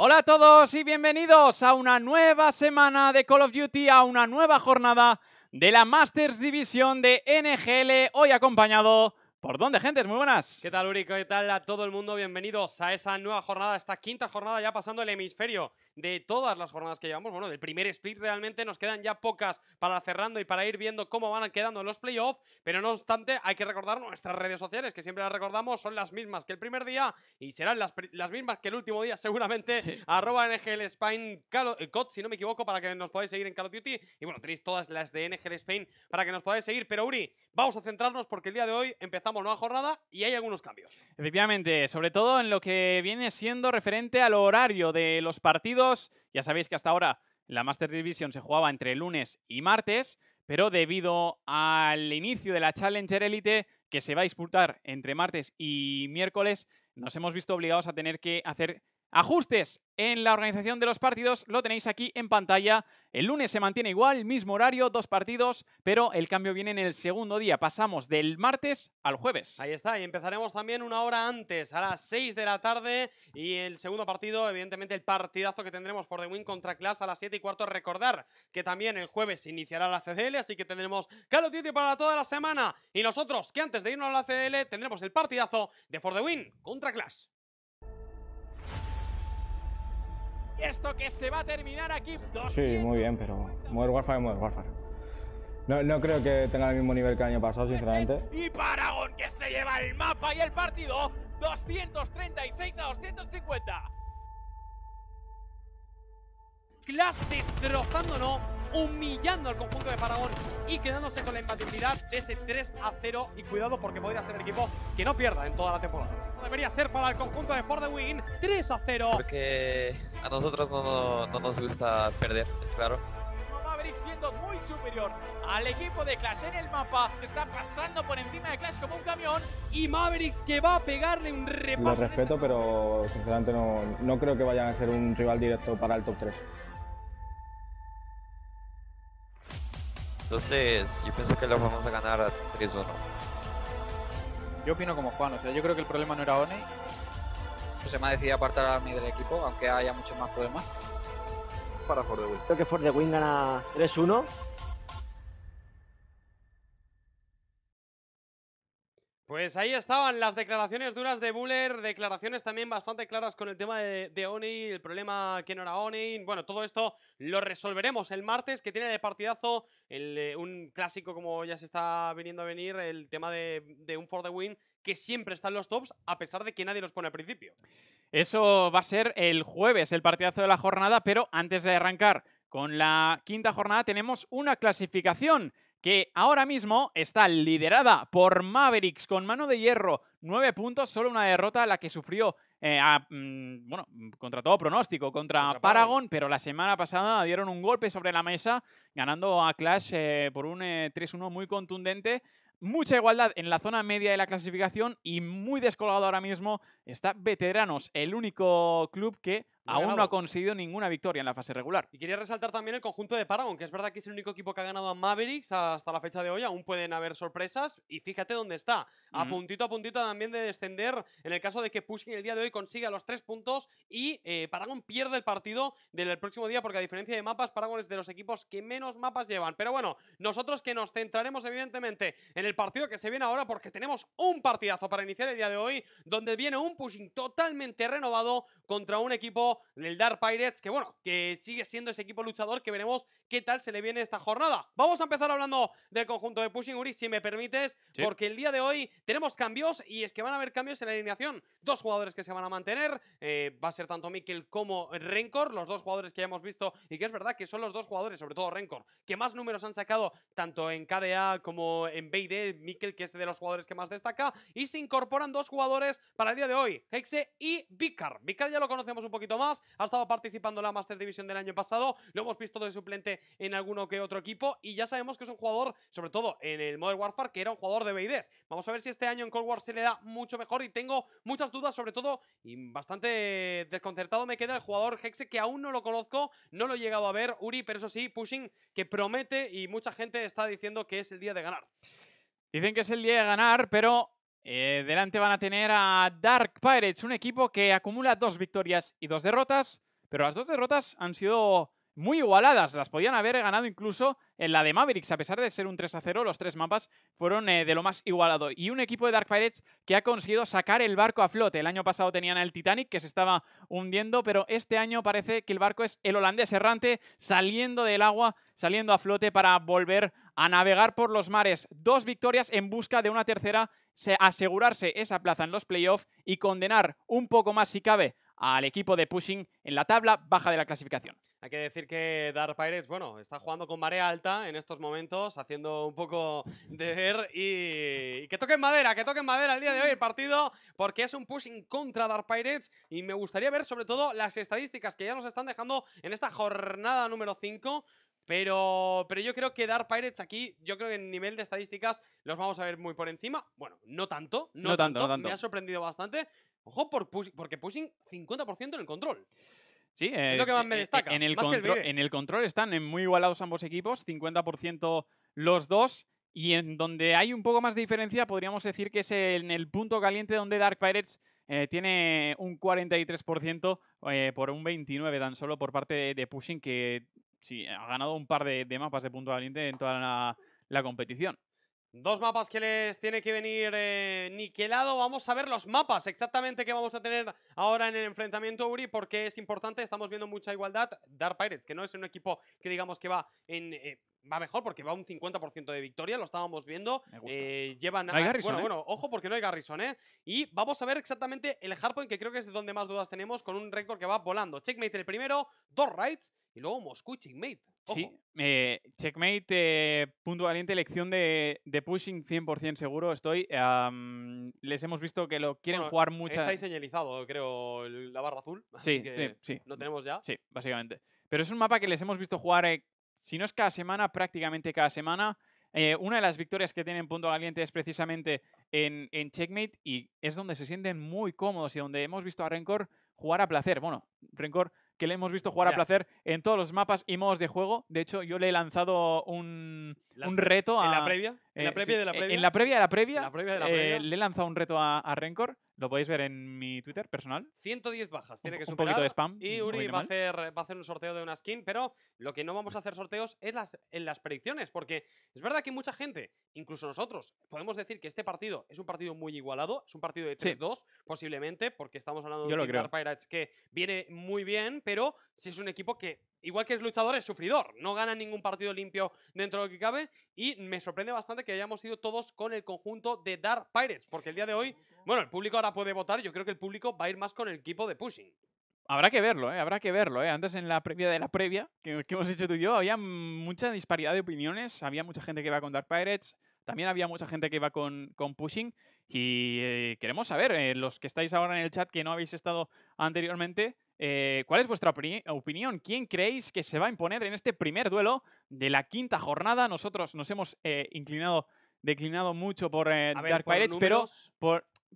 Hola a todos y bienvenidos a una nueva semana de Call of Duty, a una nueva jornada de la Masters División de NGL, hoy acompañado por Donde Gentes, muy buenas. ¿Qué tal, Urico? ¿Qué tal a todo el mundo? Bienvenidos a esa nueva jornada, esta quinta jornada ya pasando el hemisferio de todas las jornadas que llevamos. Bueno, del primer split realmente nos quedan ya pocas para cerrando y para ir viendo cómo van quedando los playoffs. Pero no obstante, hay que recordar nuestras redes sociales, que siempre las recordamos, son las mismas que el primer día y serán las, mismas que el último día, seguramente. Arroba NGL Spain si no me equivoco, para que nos podáis seguir en Call of Duty. Y bueno, tenéis todas las de NGL Spain para que nos podáis seguir. Pero Uri, vamos a centrarnos porque el día de hoy empezamos nueva jornada y hay algunos cambios. Efectivamente, sobre todo en lo que viene siendo referente al horario de los partidos ya sabéis que hasta ahora la Master Division se jugaba entre lunes y martes, pero debido al inicio de la Challenger Elite, que se va a disputar entre martes y miércoles, nos hemos visto obligados a tener que hacer Ajustes en la organización de los partidos lo tenéis aquí en pantalla. El lunes se mantiene igual, mismo horario, dos partidos, pero el cambio viene en el segundo día. Pasamos del martes al jueves. Ahí está, y empezaremos también una hora antes, a las 6 de la tarde. Y el segundo partido, evidentemente, el partidazo que tendremos for the win contra Clash a las siete y cuarto. Recordar que también el jueves iniciará la CDL, así que tendremos Call of para toda la semana. Y nosotros, que antes de irnos a la CDL, tendremos el partidazo de for the win contra Clash. esto que se va a terminar aquí. Sí, muy bien, pero Modern Warfare es Warfare. No, no, creo que tenga el mismo nivel que el año pasado, sinceramente. Y Paragon que se lleva el mapa y el partido 236 a 250. Clash destrozándonos humillando al conjunto de Faraón y quedándose con la imbatibilidad de ese 3 a 0. Y cuidado porque podría ser el equipo que no pierda en toda la temporada. Debería ser para el conjunto de For the Win 3 a 0. Porque a nosotros no, nos gusta perder, es claro siendo muy superior al equipo de Clash en el mapa. Está pasando por encima de Clash como un camión. Y Mavericks que va a pegarle un repaso. Lo respeto, pero sinceramente no, no creo que vayan a ser un rival directo para el top 3. Entonces, yo pienso que lo vamos a ganar a 3-1. Yo opino como Juan, o sea, yo creo que el problema no era pues Se me ha decidido apartar a mí del equipo, aunque haya muchos más problemas. Para For the Win. Creo que For the Win gana 3-1 Pues ahí estaban las declaraciones duras de Buller, declaraciones también bastante claras con el tema de, Oni, el problema que no era Oni. Bueno, todo esto lo resolveremos el martes, que tiene de partidazo eh, un clásico como ya se está viniendo a venir, el tema de, un for the win, que siempre están los tops, a pesar de que nadie los pone al principio. Eso va a ser el jueves, el partidazo de la jornada, pero antes de arrancar con la quinta jornada tenemos una clasificación que ahora mismo está liderada por Mavericks con mano de hierro, 9 puntos, solo una derrota la que sufrió eh, mm, bueno, mm, contra todo pronóstico, contra, Paragon, pero la semana pasada dieron un golpe sobre la mesa, ganando a Clash eh, por un 3-1 eh, muy contundente. Mucha igualdad en la zona media de la clasificación y muy descolgado ahora mismo está Veteranos, el único club que aún no ha conseguido ninguna victoria en la fase regular. Y quería resaltar también el conjunto de Paragon, que es verdad que es el único equipo que ha ganado a Mavericks hasta la fecha de hoy. Aún pueden haber sorpresas. Y fíjate dónde está. A puntito a puntito también de descender. En el caso de que Pushing el día de hoy consiga los tres puntos y eh, Paragon pierde el partido del próximo día, porque a diferencia de mapas, Paragon es de los equipos que menos mapas llevan. Pero bueno, nosotros que nos centraremos evidentemente en el partido que se viene ahora, porque tenemos un partidazo para iniciar el día de hoy, donde viene un pushing totalmente renovado contra un equipo el Dark Pirates, que bueno, que sigue siendo ese equipo luchador que veremos qué tal se le viene esta jornada. Vamos a empezar hablando del conjunto de Pushing Uri, si me permites, porque el día de hoy tenemos cambios y es que van a haber cambios en la alineación. Dos jugadores que se van a mantener, eh, va a ser tanto Mikkel como Rencor, los dos jugadores que ya hemos visto y que es verdad que son los dos jugadores, sobre todo Rencor, que más números han sacado tanto en KDA como en BID Mikkel, que es de los jugadores que más destaca, y se incorporan dos jugadores para el día de hoy, Hexe y Vicar. Vicar ya lo conocemos un poquito más ha estado participando en la Masters Division del año pasado. Lo hemos visto de suplente en alguno que otro equipo. Y ya sabemos que es un jugador, sobre todo en el Modern Warfare, que era un jugador de BIDs. Vamos a ver si este año en Cold War se le da mucho mejor. Y tengo muchas dudas, sobre todo, y bastante desconcertado me queda el jugador Hexe, que aún no lo conozco, no lo he llegado a ver, Uri, pero eso sí, Pushing, que promete y mucha gente está diciendo que es el día de ganar. Dicen que es el día de ganar, pero eh, delante van a tener a Dark Pirates, un equipo que acumula dos victorias y dos derrotas, pero las dos derrotas han sido muy igualadas. Las podían haber ganado incluso en la de Mavericks, a pesar de ser un 3 0, los tres mapas fueron eh, de lo más igualado. Y un equipo de Dark Pirates que ha conseguido sacar el barco a flote. El año pasado tenían el Titanic que se estaba hundiendo, pero este año parece que el barco es el holandés errante saliendo del agua saliendo a flote para volver a navegar por los mares. Dos victorias en busca de una tercera, asegurarse esa plaza en los playoffs y condenar un poco más si cabe al equipo de Pushing en la tabla baja de la clasificación. Hay que decir que Dark Pirates, bueno, está jugando con marea alta en estos momentos, haciendo un poco de ver y, que toquen madera, que toquen madera el día de hoy el partido, porque es un Pushing contra Dark Pirates y me gustaría ver sobre todo las estadísticas que ya nos están dejando en esta jornada número 5. Pero, pero yo creo que Dark Pirates aquí, yo creo que en nivel de estadísticas los vamos a ver muy por encima. Bueno, no tanto, no, tanto, Me ha sorprendido bastante. Ojo, por porque pushing 50% en el control. Sí, eh, que me destaca. En el, control, están muy igualados ambos equipos, 50% los dos. Y en donde hay un poco más de diferencia, podríamos decir que es en el punto caliente donde Dark Pirates eh, tiene un 43% eh, por un 29% tan solo por parte de Pushing, que sí, ha ganado un par de, de mapas de punto valiente en toda la, competición. Dos mapas que les tiene que venir eh, niquelado. Vamos a ver los mapas exactamente que vamos a tener ahora en el enfrentamiento, Uri, porque es importante. Estamos viendo mucha igualdad. Dark Pirates, que no es un equipo que digamos que va en... Eh, va mejor porque va un 50% de victoria, lo estábamos viendo. Eh, llevan hay Garrison, bueno, bueno, ojo porque no hay Garrison, ¿eh? Y vamos a ver exactamente el hardpoint, que creo que es donde más dudas tenemos, con un récord que va volando. Checkmate el primero, dos rights y luego Moscú Checkmate. Sí, eh, Checkmate, eh, punto valiente, elección de, pushing 100% seguro estoy. les hemos visto que lo quieren jugar mucho. Está señalizado, creo, la barra azul. Así sí, eh, sí, Lo tenemos ya. Sí, básicamente. Pero es un mapa que les hemos visto jugar, si no es cada semana, prácticamente cada semana. una de las victorias que tienen Punto Valiente es precisamente en, en, Checkmate y es donde se sienten muy cómodos y donde hemos visto a Rencor jugar a placer. Bueno, Rencor que le hemos visto jugar a placer en todos los mapas y modos de juego. De hecho, yo le he lanzado un, reto a, la previa? En eh, la previa de la previa. En la previa la previa. Eh, le he lanzado un reto a, Rencor. Lo podéis ver en mi Twitter personal. 110 bajas, tiene que ser Un poquito de spam. Y Uri va a, hacer, un sorteo de una skin, pero lo que no vamos a hacer sorteos es en las predicciones, porque es verdad que mucha gente, incluso nosotros, podemos decir que este partido es un partido muy igualado, es un partido de 3-2, posiblemente, porque estamos hablando de un Pirates que viene muy bien, pero si es un equipo que igual que es luchador, es sufridor. No gana ningún partido limpio dentro de lo que cabe. Y me sorprende bastante que hayamos ido todos con el conjunto de Dark Pirates. Porque el día de hoy, bueno, el público ahora puede votar. Yo creo que el público va a ir más con el equipo de Pushing. Habrá que verlo, ¿eh? habrá que verlo. ¿eh? Antes en la previa de la previa que, hemos hecho tú y yo, había mucha disparidad de opiniones. Había mucha gente que iba con Dark Pirates. También había mucha gente que iba con, con Pushing. Y eh, queremos saber, eh, los que estáis ahora en el chat que no habéis estado anteriormente, eh, ¿cuál es vuestra opinión? ¿Quién creéis que se va a imponer en este primer duelo de la quinta jornada? Nosotros nos hemos inclinado, declinado mucho por Dark pero,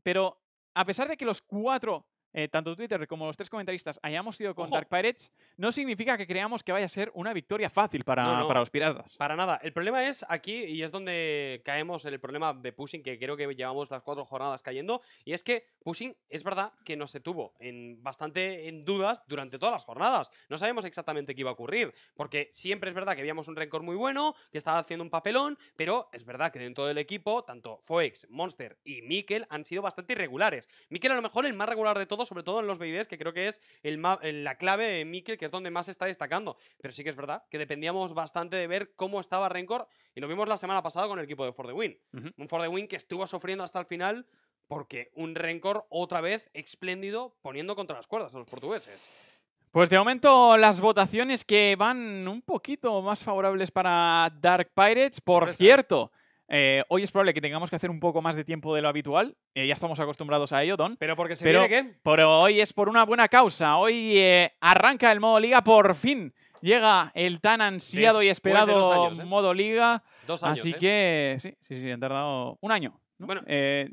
pero a pesar de que los cuatro eh, tanto Twitter como los tres comentaristas, hayamos ido con Dark Pirates, no significa que creamos que vaya a ser una victoria fácil para, para los piratas. Para nada. El problema es aquí, y es donde caemos el problema de Pushing, que creo que llevamos las cuatro jornadas cayendo, y es que Pushing es verdad que nos tuvo en bastante en dudas durante todas las jornadas. No sabemos exactamente qué iba a ocurrir, porque siempre es verdad que habíamos un rencor muy bueno, que estaba haciendo un papelón, pero es verdad que dentro del equipo, tanto Foex, Monster y Mikel han sido bastante irregulares. Mikel a lo mejor el más regular de todos sobre todo en los BIDs, que creo que es la clave de Mikel, que es donde más se está destacando. Pero sí que es verdad que dependíamos bastante de ver cómo estaba Rencor, y lo vimos la semana pasada con el equipo de For the Win. Un For the Win que estuvo sufriendo hasta el final porque un Rencor otra vez espléndido poniendo contra las cuerdas a los portugueses. Pues de momento las votaciones que van un poquito más favorables para Dark Pirates. Por ¿eh? cierto, eh, hoy es probable que tengamos que hacer un poco más de tiempo de lo habitual. Eh, ya estamos acostumbrados a ello, Don. ¿Pero porque se viene qué? Pero hoy es por una buena causa. Hoy eh, arranca el modo liga por fin. Llega el tan ansiado y esperado modo liga. Dos años. Así que sí, sí, sí, han tardado un año. Bueno. el,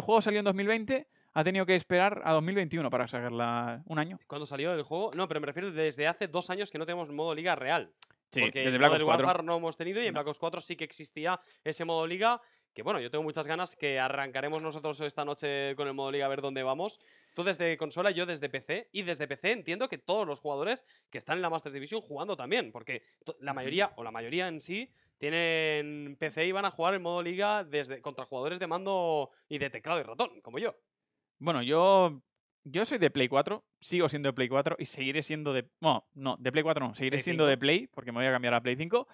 juego salió en 2020 ha tenido que esperar a 2021 para sacarla un año. ¿Cuándo salió el juego? No, pero me refiero desde hace dos años que no tenemos modo liga real porque desde Black Ops 4. Warfare no hemos tenido y en Black Ops 4 sí que existía ese modo liga que bueno, yo tengo muchas ganas que arrancaremos nosotros esta noche con el modo liga a ver dónde vamos. Tú desde consola, yo desde PC y desde PC entiendo que todos los jugadores que están en la Masters Division jugando también, porque la mayoría o la mayoría en sí tienen PC y van a jugar el modo liga desde contra jugadores de mando y de teclado y ratón, como yo. Bueno, yo yo soy de Play 4, sigo siendo de Play 4 y seguiré siendo de. Bueno, no, de Play 4 no, seguiré siendo de Play porque me voy a cambiar a Play 5.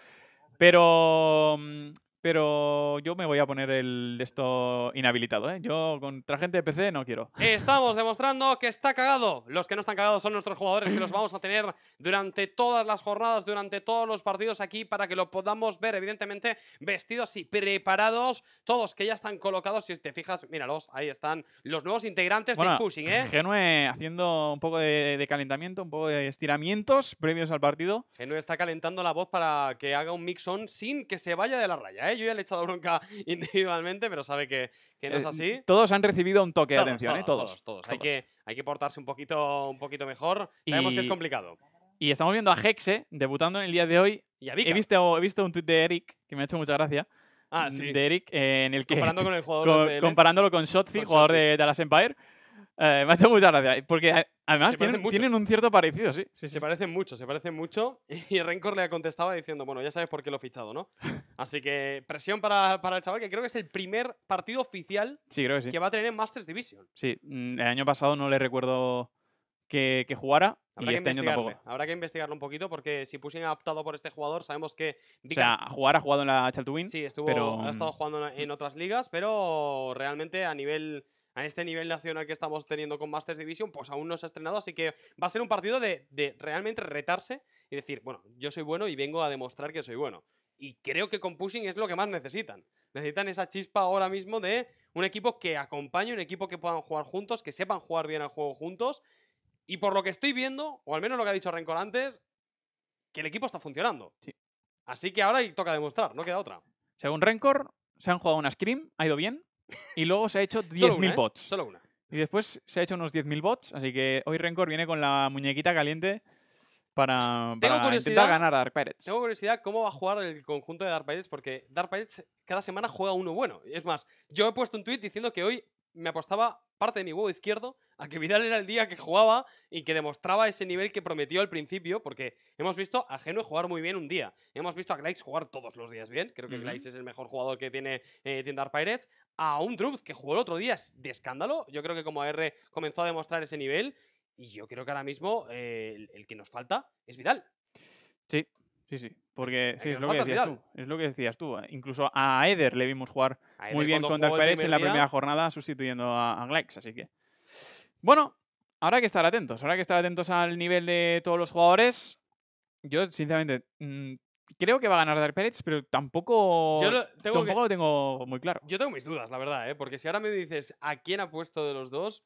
Pero mm, pero yo me voy a poner el esto inhabilitado, ¿eh? Yo contra gente de PC no quiero. Estamos demostrando que está cagado. Los que no están cagados son nuestros jugadores que los vamos a tener durante todas las jornadas, durante todos los partidos aquí para que lo podamos ver, evidentemente, vestidos y preparados, todos que ya están colocados. Si te fijas, míralos, ahí están los nuevos integrantes de Pushing, ¿eh? Genue haciendo un poco de, calentamiento, un poco de estiramientos previos al partido. Genue está calentando la voz para que haga un mix-on sin que se vaya de la raya, ¿eh? yo ya le he echado bronca individualmente, pero sabe que, no es eh, así. Todos han recibido un toque de atención, todos, ¿eh? Todos. Todos, Hay, que, hay que portarse un poquito, un poquito mejor. Sabemos que es complicado. Y estamos viendo a Hexe debutando en el día de hoy. Y a He visto, un tuit de Eric que me ha hecho mucha gracia. Ah, mm, sí. De Eric, eh, en el que. con el jugador. de e comparándolo con Shotzi, jugador de Dallas Empire. Eh, me ha hecho mucha gracia. Porque Además, tienen, un cierto parecido, sí. Sí, se parecen mucho, se parecen mucho. Y Rencor le ha contestaba diciendo, bueno, ya sabes por qué lo he fichado, ¿no? Así que presión para, el chaval, que creo que es el primer partido oficial que, va a tener en Masters Division. Sí, mm, el año pasado no le recuerdo que, jugara. Habrá y este año tampoco. Habrá que investigarlo un poquito porque si Pushing ha optado por este jugador, sabemos que. O sea, jugar ha jugado en la Chaltuin. Sí, estuvo, pero... ha estado jugando en otras ligas, pero realmente a nivel a este nivel nacional que estamos teniendo con Masters Division, pues aún no se ha estrenado, así que va a ser un partido de, realmente retarse y decir, bueno, yo soy bueno y vengo a demostrar que soy bueno. Y creo que con Pushing es lo que más necesitan. Necesitan esa chispa ahora mismo de un equipo que acompañe, un equipo que puedan jugar juntos, que sepan jugar bien al juego juntos. Y por lo que estoy viendo, o al menos lo que ha dicho Rencor antes, que el equipo está funcionando. Así que ahora toca demostrar, no queda otra. Según Rencor, se han jugado una Scream, ha ido bien. Y luego se ha hecho 10.000 ¿eh? bots. Solo una. Y después se ha hecho unos 10.000 bots, así que hoy Rencor viene con la muñequita caliente para, intentar ganar a Dark Pirates. Tengo curiosidad cómo va a jugar el conjunto de Dark Pirates, porque Dark Pirates cada semana juega uno bueno. Es más, yo he puesto un tweet diciendo que hoy me apostaba parte de mi huevo izquierdo a que Vidal era el día que jugaba y que demostraba ese nivel que prometió al principio, porque hemos visto a Genue jugar muy bien un día, hemos visto a Glaix jugar todos los días bien, creo que uh es el mejor jugador que tiene eh, Pirates, a un Druid que jugó el otro día de escándalo. Yo creo que como R comenzó a demostrar ese nivel y yo creo que ahora mismo eh, el, que nos falta es Vidal. Sí, sí, sí. Porque es, lo que decías tú, es lo que decías tú. ¿eh? Incluso a Eder le vimos jugar muy bien contra Dark en la primera jornada sustituyendo a, Glex, así que... Bueno, habrá que estar atentos. Habrá que estar atentos al nivel de todos los jugadores. Yo, sinceramente, mm, creo que va a ganar Dark Pérez, pero tampoco, lo tengo, tampoco tengo muy claro. Yo tengo mis dudas, la verdad, ¿eh? porque si ahora me dices a quién ha puesto de los dos,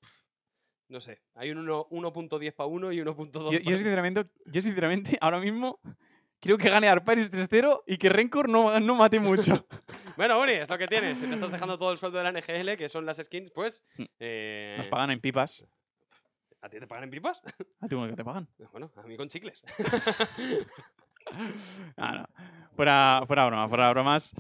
no sé, hay un 1.10 para uno y 1.2 para yo, yo sinceramente, yo sinceramente, ahora mismo creo que gane Arparis 3-0 y que Rencor no, no mate mucho. bueno, Ori es lo que tienes. Si te estás dejando todo el sueldo de la NGL, que son las skins, pues... Mm. Eh, Nos pagan en pipas. ¿A ti te pagan en pipas? ¿A ti que te pagan? Bueno, a mí con chicles. Ah, fuera, broma, fuera bromas.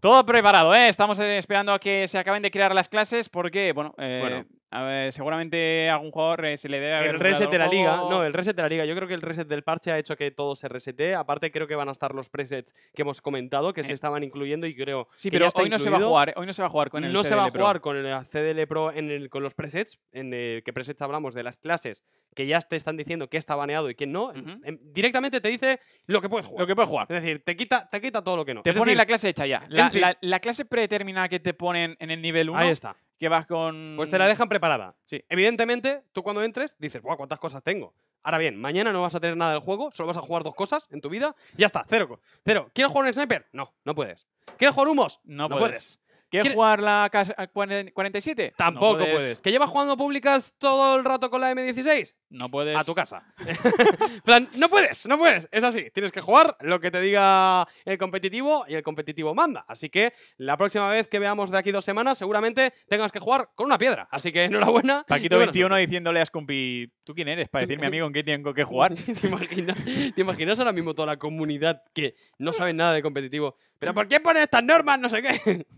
Todo preparado, ¿eh? Estamos eh, esperando a que se acaben de crear las clases porque, bueno, eh, bueno a ver, seguramente algún jugador eh, se le debe El reset de la liga. No, el reset de la liga. Yo creo que el reset del parche ha hecho que todo se resete. Aparte, creo que van a estar los presets que hemos comentado, que se eh. estaban incluyendo y creo. Sí, que pero hoy no se va a jugar. Hoy no se va a jugar con el No se va a jugar con el CDL Pro en el, con los presets. En el que presets hablamos de las clases que ya te están diciendo que está baneado y que no. Em, directamente te dice lo que puedes jugar. Lo que puedes jugar. Es decir, te quita, te quita todo lo que no. Te pone la clase hecha ya. La, la clase predeterminada que te ponen en el nivel 1. Ahí está que vas con. Pues te la dejan preparada. Sí. Evidentemente, tú cuando entres dices, ¡guau, cuántas cosas tengo! Ahora bien, mañana no vas a tener nada del juego, solo vas a jugar dos cosas en tu vida, ya está, cero. cero. ¿Quieres jugar un sniper? No, no puedes. ¿Quieres jugar humos? No, puedes. ¿Quieres jugar la 47 eh, Tampoco puedes. ¿Que llevas jugando públicas todo el rato con la M16? No puedes. A tu casa. no puedes, no puedes. Es así. Tienes que jugar lo que te diga el competitivo y el competitivo manda. Así que la próxima vez que veamos de aquí dos semanas, seguramente tengas que jugar con una piedra. Así que enhorabuena. Paquito21 diciéndole a Scumpi, ¿tú quién eres? Para decirme a mí en qué tengo que jugar. ¿Te imaginas, ahora mismo toda la comunidad que no sabe nada de competitivo? ¿Pero por qué pones estas normas? No sé qué.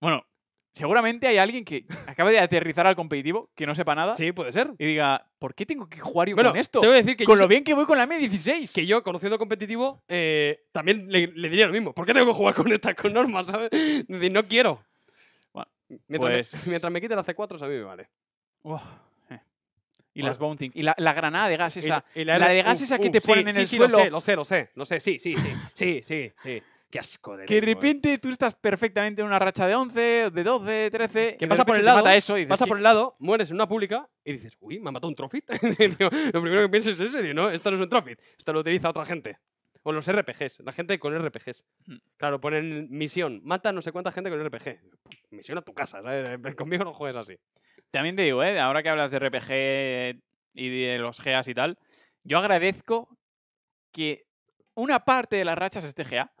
Bueno, seguramente hay alguien que acaba de aterrizar al competitivo, que no sepa nada. Sí, puede ser. Y diga, ¿por qué tengo que jugar yo bueno, con esto? Te voy a decir que con lo bien que voy con la M16. Que yo, conociendo competitivo, eh, también le, diría lo mismo. ¿Por qué tengo que jugar con estas con normas, no quiero. Bueno, mientras, me, pues mientras, me, quite la C4, a vive, vale. Eh. Y las Bounting. Y la, granada de gas esa. la, de gas esa que te ponen en el suelo. lo sé, lo sé. Lo sé, sí, sí, sí. sí, sí, sí. Qué asco de Que de repente tú estás perfectamente en una racha de 11, de 12, de 13. Que pasa por el lado. Mata eso pasa por el lado, mueres en una pública y dices, uy, me ha matado un trofit. lo primero que piensas es eso, no, esto no es un trofit. Esto lo utiliza otra gente. O los RPGs, la gente con RPGs. Hmm. Claro, ponen misión, mata no sé cuánta gente con RPG. Misión a tu casa, ¿sabes? Eh, eh, conmigo no juegues así. También te digo, ¿eh? ahora que hablas de RPG y de los GAs y tal, yo agradezco que una parte de las rachas esté GA.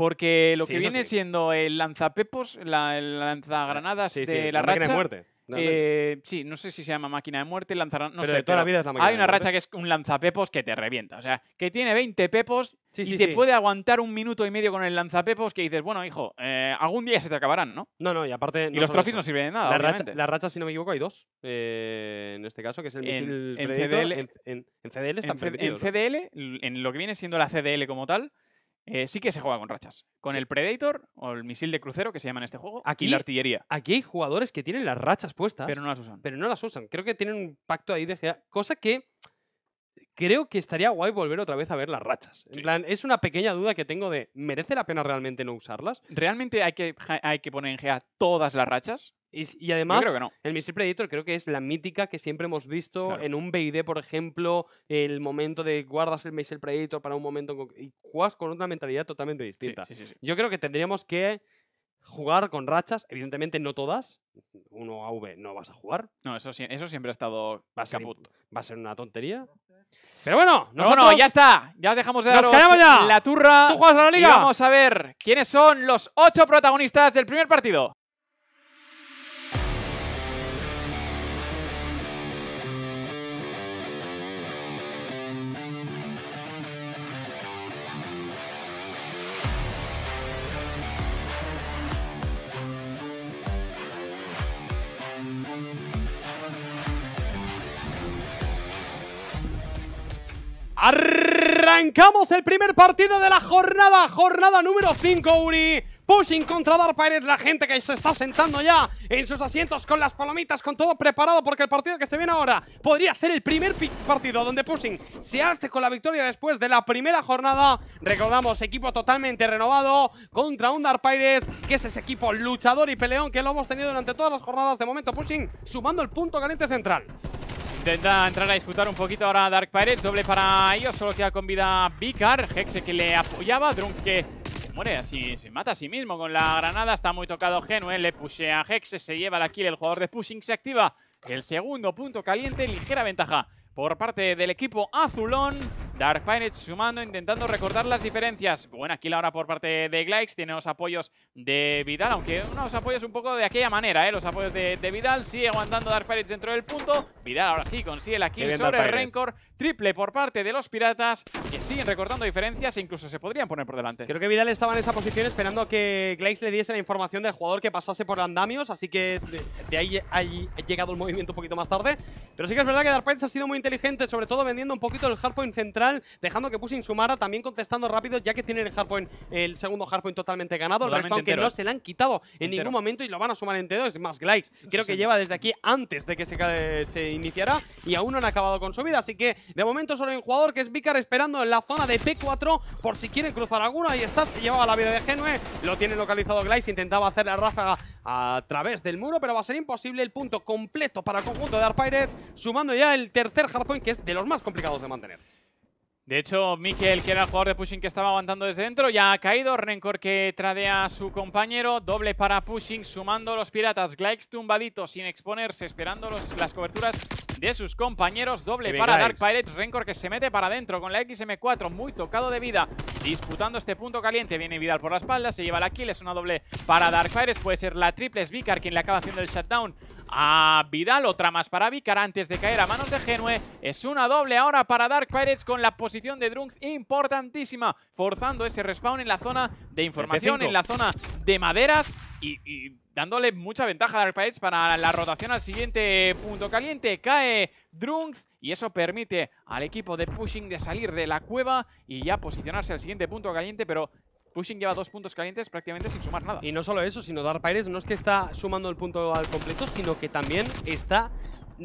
Porque lo que viene siendo el lanzapepos, la, el lanzagranadas de la, la racha. De muerte. Eh, sí, no sé si se llama máquina de muerte, lanzar, no pero de toda la vida es la máquina Hay una racha que es un lanzapepos que te revienta, o sea, que tiene 20 pepos y te puede aguantar un minuto y medio con el lanzapepos que dices, bueno, hijo, eh, algún día se te acabarán, ¿no? No, no, y aparte... y los trofis no sirven de nada, la Racha, si no me equivoco, hay dos, eh, en este caso, que es el misil en, CDL, en, están en CDL, en lo que viene siendo la CDL como tal, eh, sí que se juega con rachas. Con el Predator o el misil de crucero que se llama en este juego aquí, la artillería. Aquí hay jugadores que tienen las rachas puestas. Pero no las usan. Pero no las usan. Creo que tienen un pacto ahí de... Cosa que creo que estaría guay volver otra vez a ver las rachas. En plan, es una pequeña duda que tengo de ¿merece la pena realmente no usarlas? ¿Realmente hay que, hay que poner en GA todas las rachas? Y, además, el misil Predator creo que es la mítica que siempre hemos visto en un BD, por ejemplo, el momento de guardas el misil Predator para un momento y juegas con una mentalidad totalmente distinta. Yo creo que tendríamos que jugar con rachas, evidentemente no todas. Uno a V no vas a jugar. No, eso, eso siempre ha estado va a ser, Va a ser una tontería. Pero bueno, no no ya está. Ya dejamos de daros la turra. la liga. Y vamos a ver quiénes son los ocho protagonistas del primer partido. Arrancamos el primer partido de la jornada, jornada número 5, Uri. Pushing contra Dar la gente que se está sentando ya en sus asientos con las palomitas, con todo preparado, porque el partido que se viene ahora podría ser el primer partido donde Pushing se hace con la victoria después de la primera jornada. Recordamos, equipo totalmente renovado contra un Dar que es ese equipo luchador y peleón que lo hemos tenido durante todas las jornadas. De momento, Pushing sumando el punto caliente central. Intenta entrar a disputar un poquito ahora Dark Pirate. Doble para ellos. Solo queda con vida Vicar. Hexe que le apoyaba. Drunk que se muere así. Se mata a sí mismo con la granada. Está muy tocado Genue. Le pushea a Hexe. Se lleva la kill. El jugador de pushing se activa. El segundo punto caliente. Ligera ventaja por parte del equipo azulón. Dark Pirates sumando, intentando recordar las diferencias. Buena kill ahora por parte de Glykes, Tiene los apoyos de Vidal, aunque unos apoyos un poco de aquella manera, ¿eh? Los apoyos de, Vidal. Sigue aguantando Dark Pirates dentro del punto. Vidal ahora sí consigue la kill sobre Rencor. Triple por parte de los piratas, que siguen recortando diferencias e incluso se podrían poner por delante. Creo que Vidal estaba en esa posición esperando a que Glaze le diese la información del jugador que pasase por andamios, así que de, ahí ha llegado el movimiento un poquito más tarde. Pero sí que es verdad que Darpens ha sido muy inteligente, sobre todo vendiendo un poquito el hardpoint central, dejando que Pushing sumara, también contestando rápido, ya que tiene el hardpoint, el segundo hardpoint totalmente ganado. el que no se le han quitado en ningún momento y lo van a sumar entero, es más Glaze. Creo que lleva desde aquí antes de que se, se iniciara y aún no han acabado con su vida, así que de momento solo hay un jugador que es Vicar esperando en la zona de P4 por si quieren cruzar alguna. Ahí estás. llevaba la vida de Genue. Lo tiene localizado Glice. intentaba hacer la ráfaga a través del muro, pero va a ser imposible el punto completo para el conjunto de Dark Pirates, sumando ya el tercer hardpoint, que es de los más complicados de mantener. De hecho, Miquel, que era el jugador de Pushing que estaba aguantando desde dentro, ya ha caído. Rencor que tradea a su compañero. Doble para Pushing, sumando los piratas. Glykes tumbadito, sin exponerse, esperando los, las coberturas de sus compañeros. Doble para Dark Pirates. Rencor que se mete para adentro con la XM4. Muy tocado de vida. Disputando este punto caliente. Viene Vidal por la espalda. Se lleva la kill. Es una doble para Dark Pirates. Puede ser la triple. Es Vicar quien le acaba haciendo el shutdown a Vidal. Otra más para Vicar antes de caer a manos de Genue. Es una doble ahora para Dark Pirates con la posición de Drunks importantísima. Forzando ese respawn en la zona de información. En la zona de maderas. y dándole mucha ventaja a Dark Pirates para la rotación al siguiente punto caliente. Cae Drunks y eso permite al equipo de Pushing de salir de la cueva y ya posicionarse al siguiente punto caliente, pero... Pushing lleva dos puntos calientes prácticamente sin sumar nada. Y no solo eso, sino Dark Pirates no es que está sumando el punto al completo, sino que también está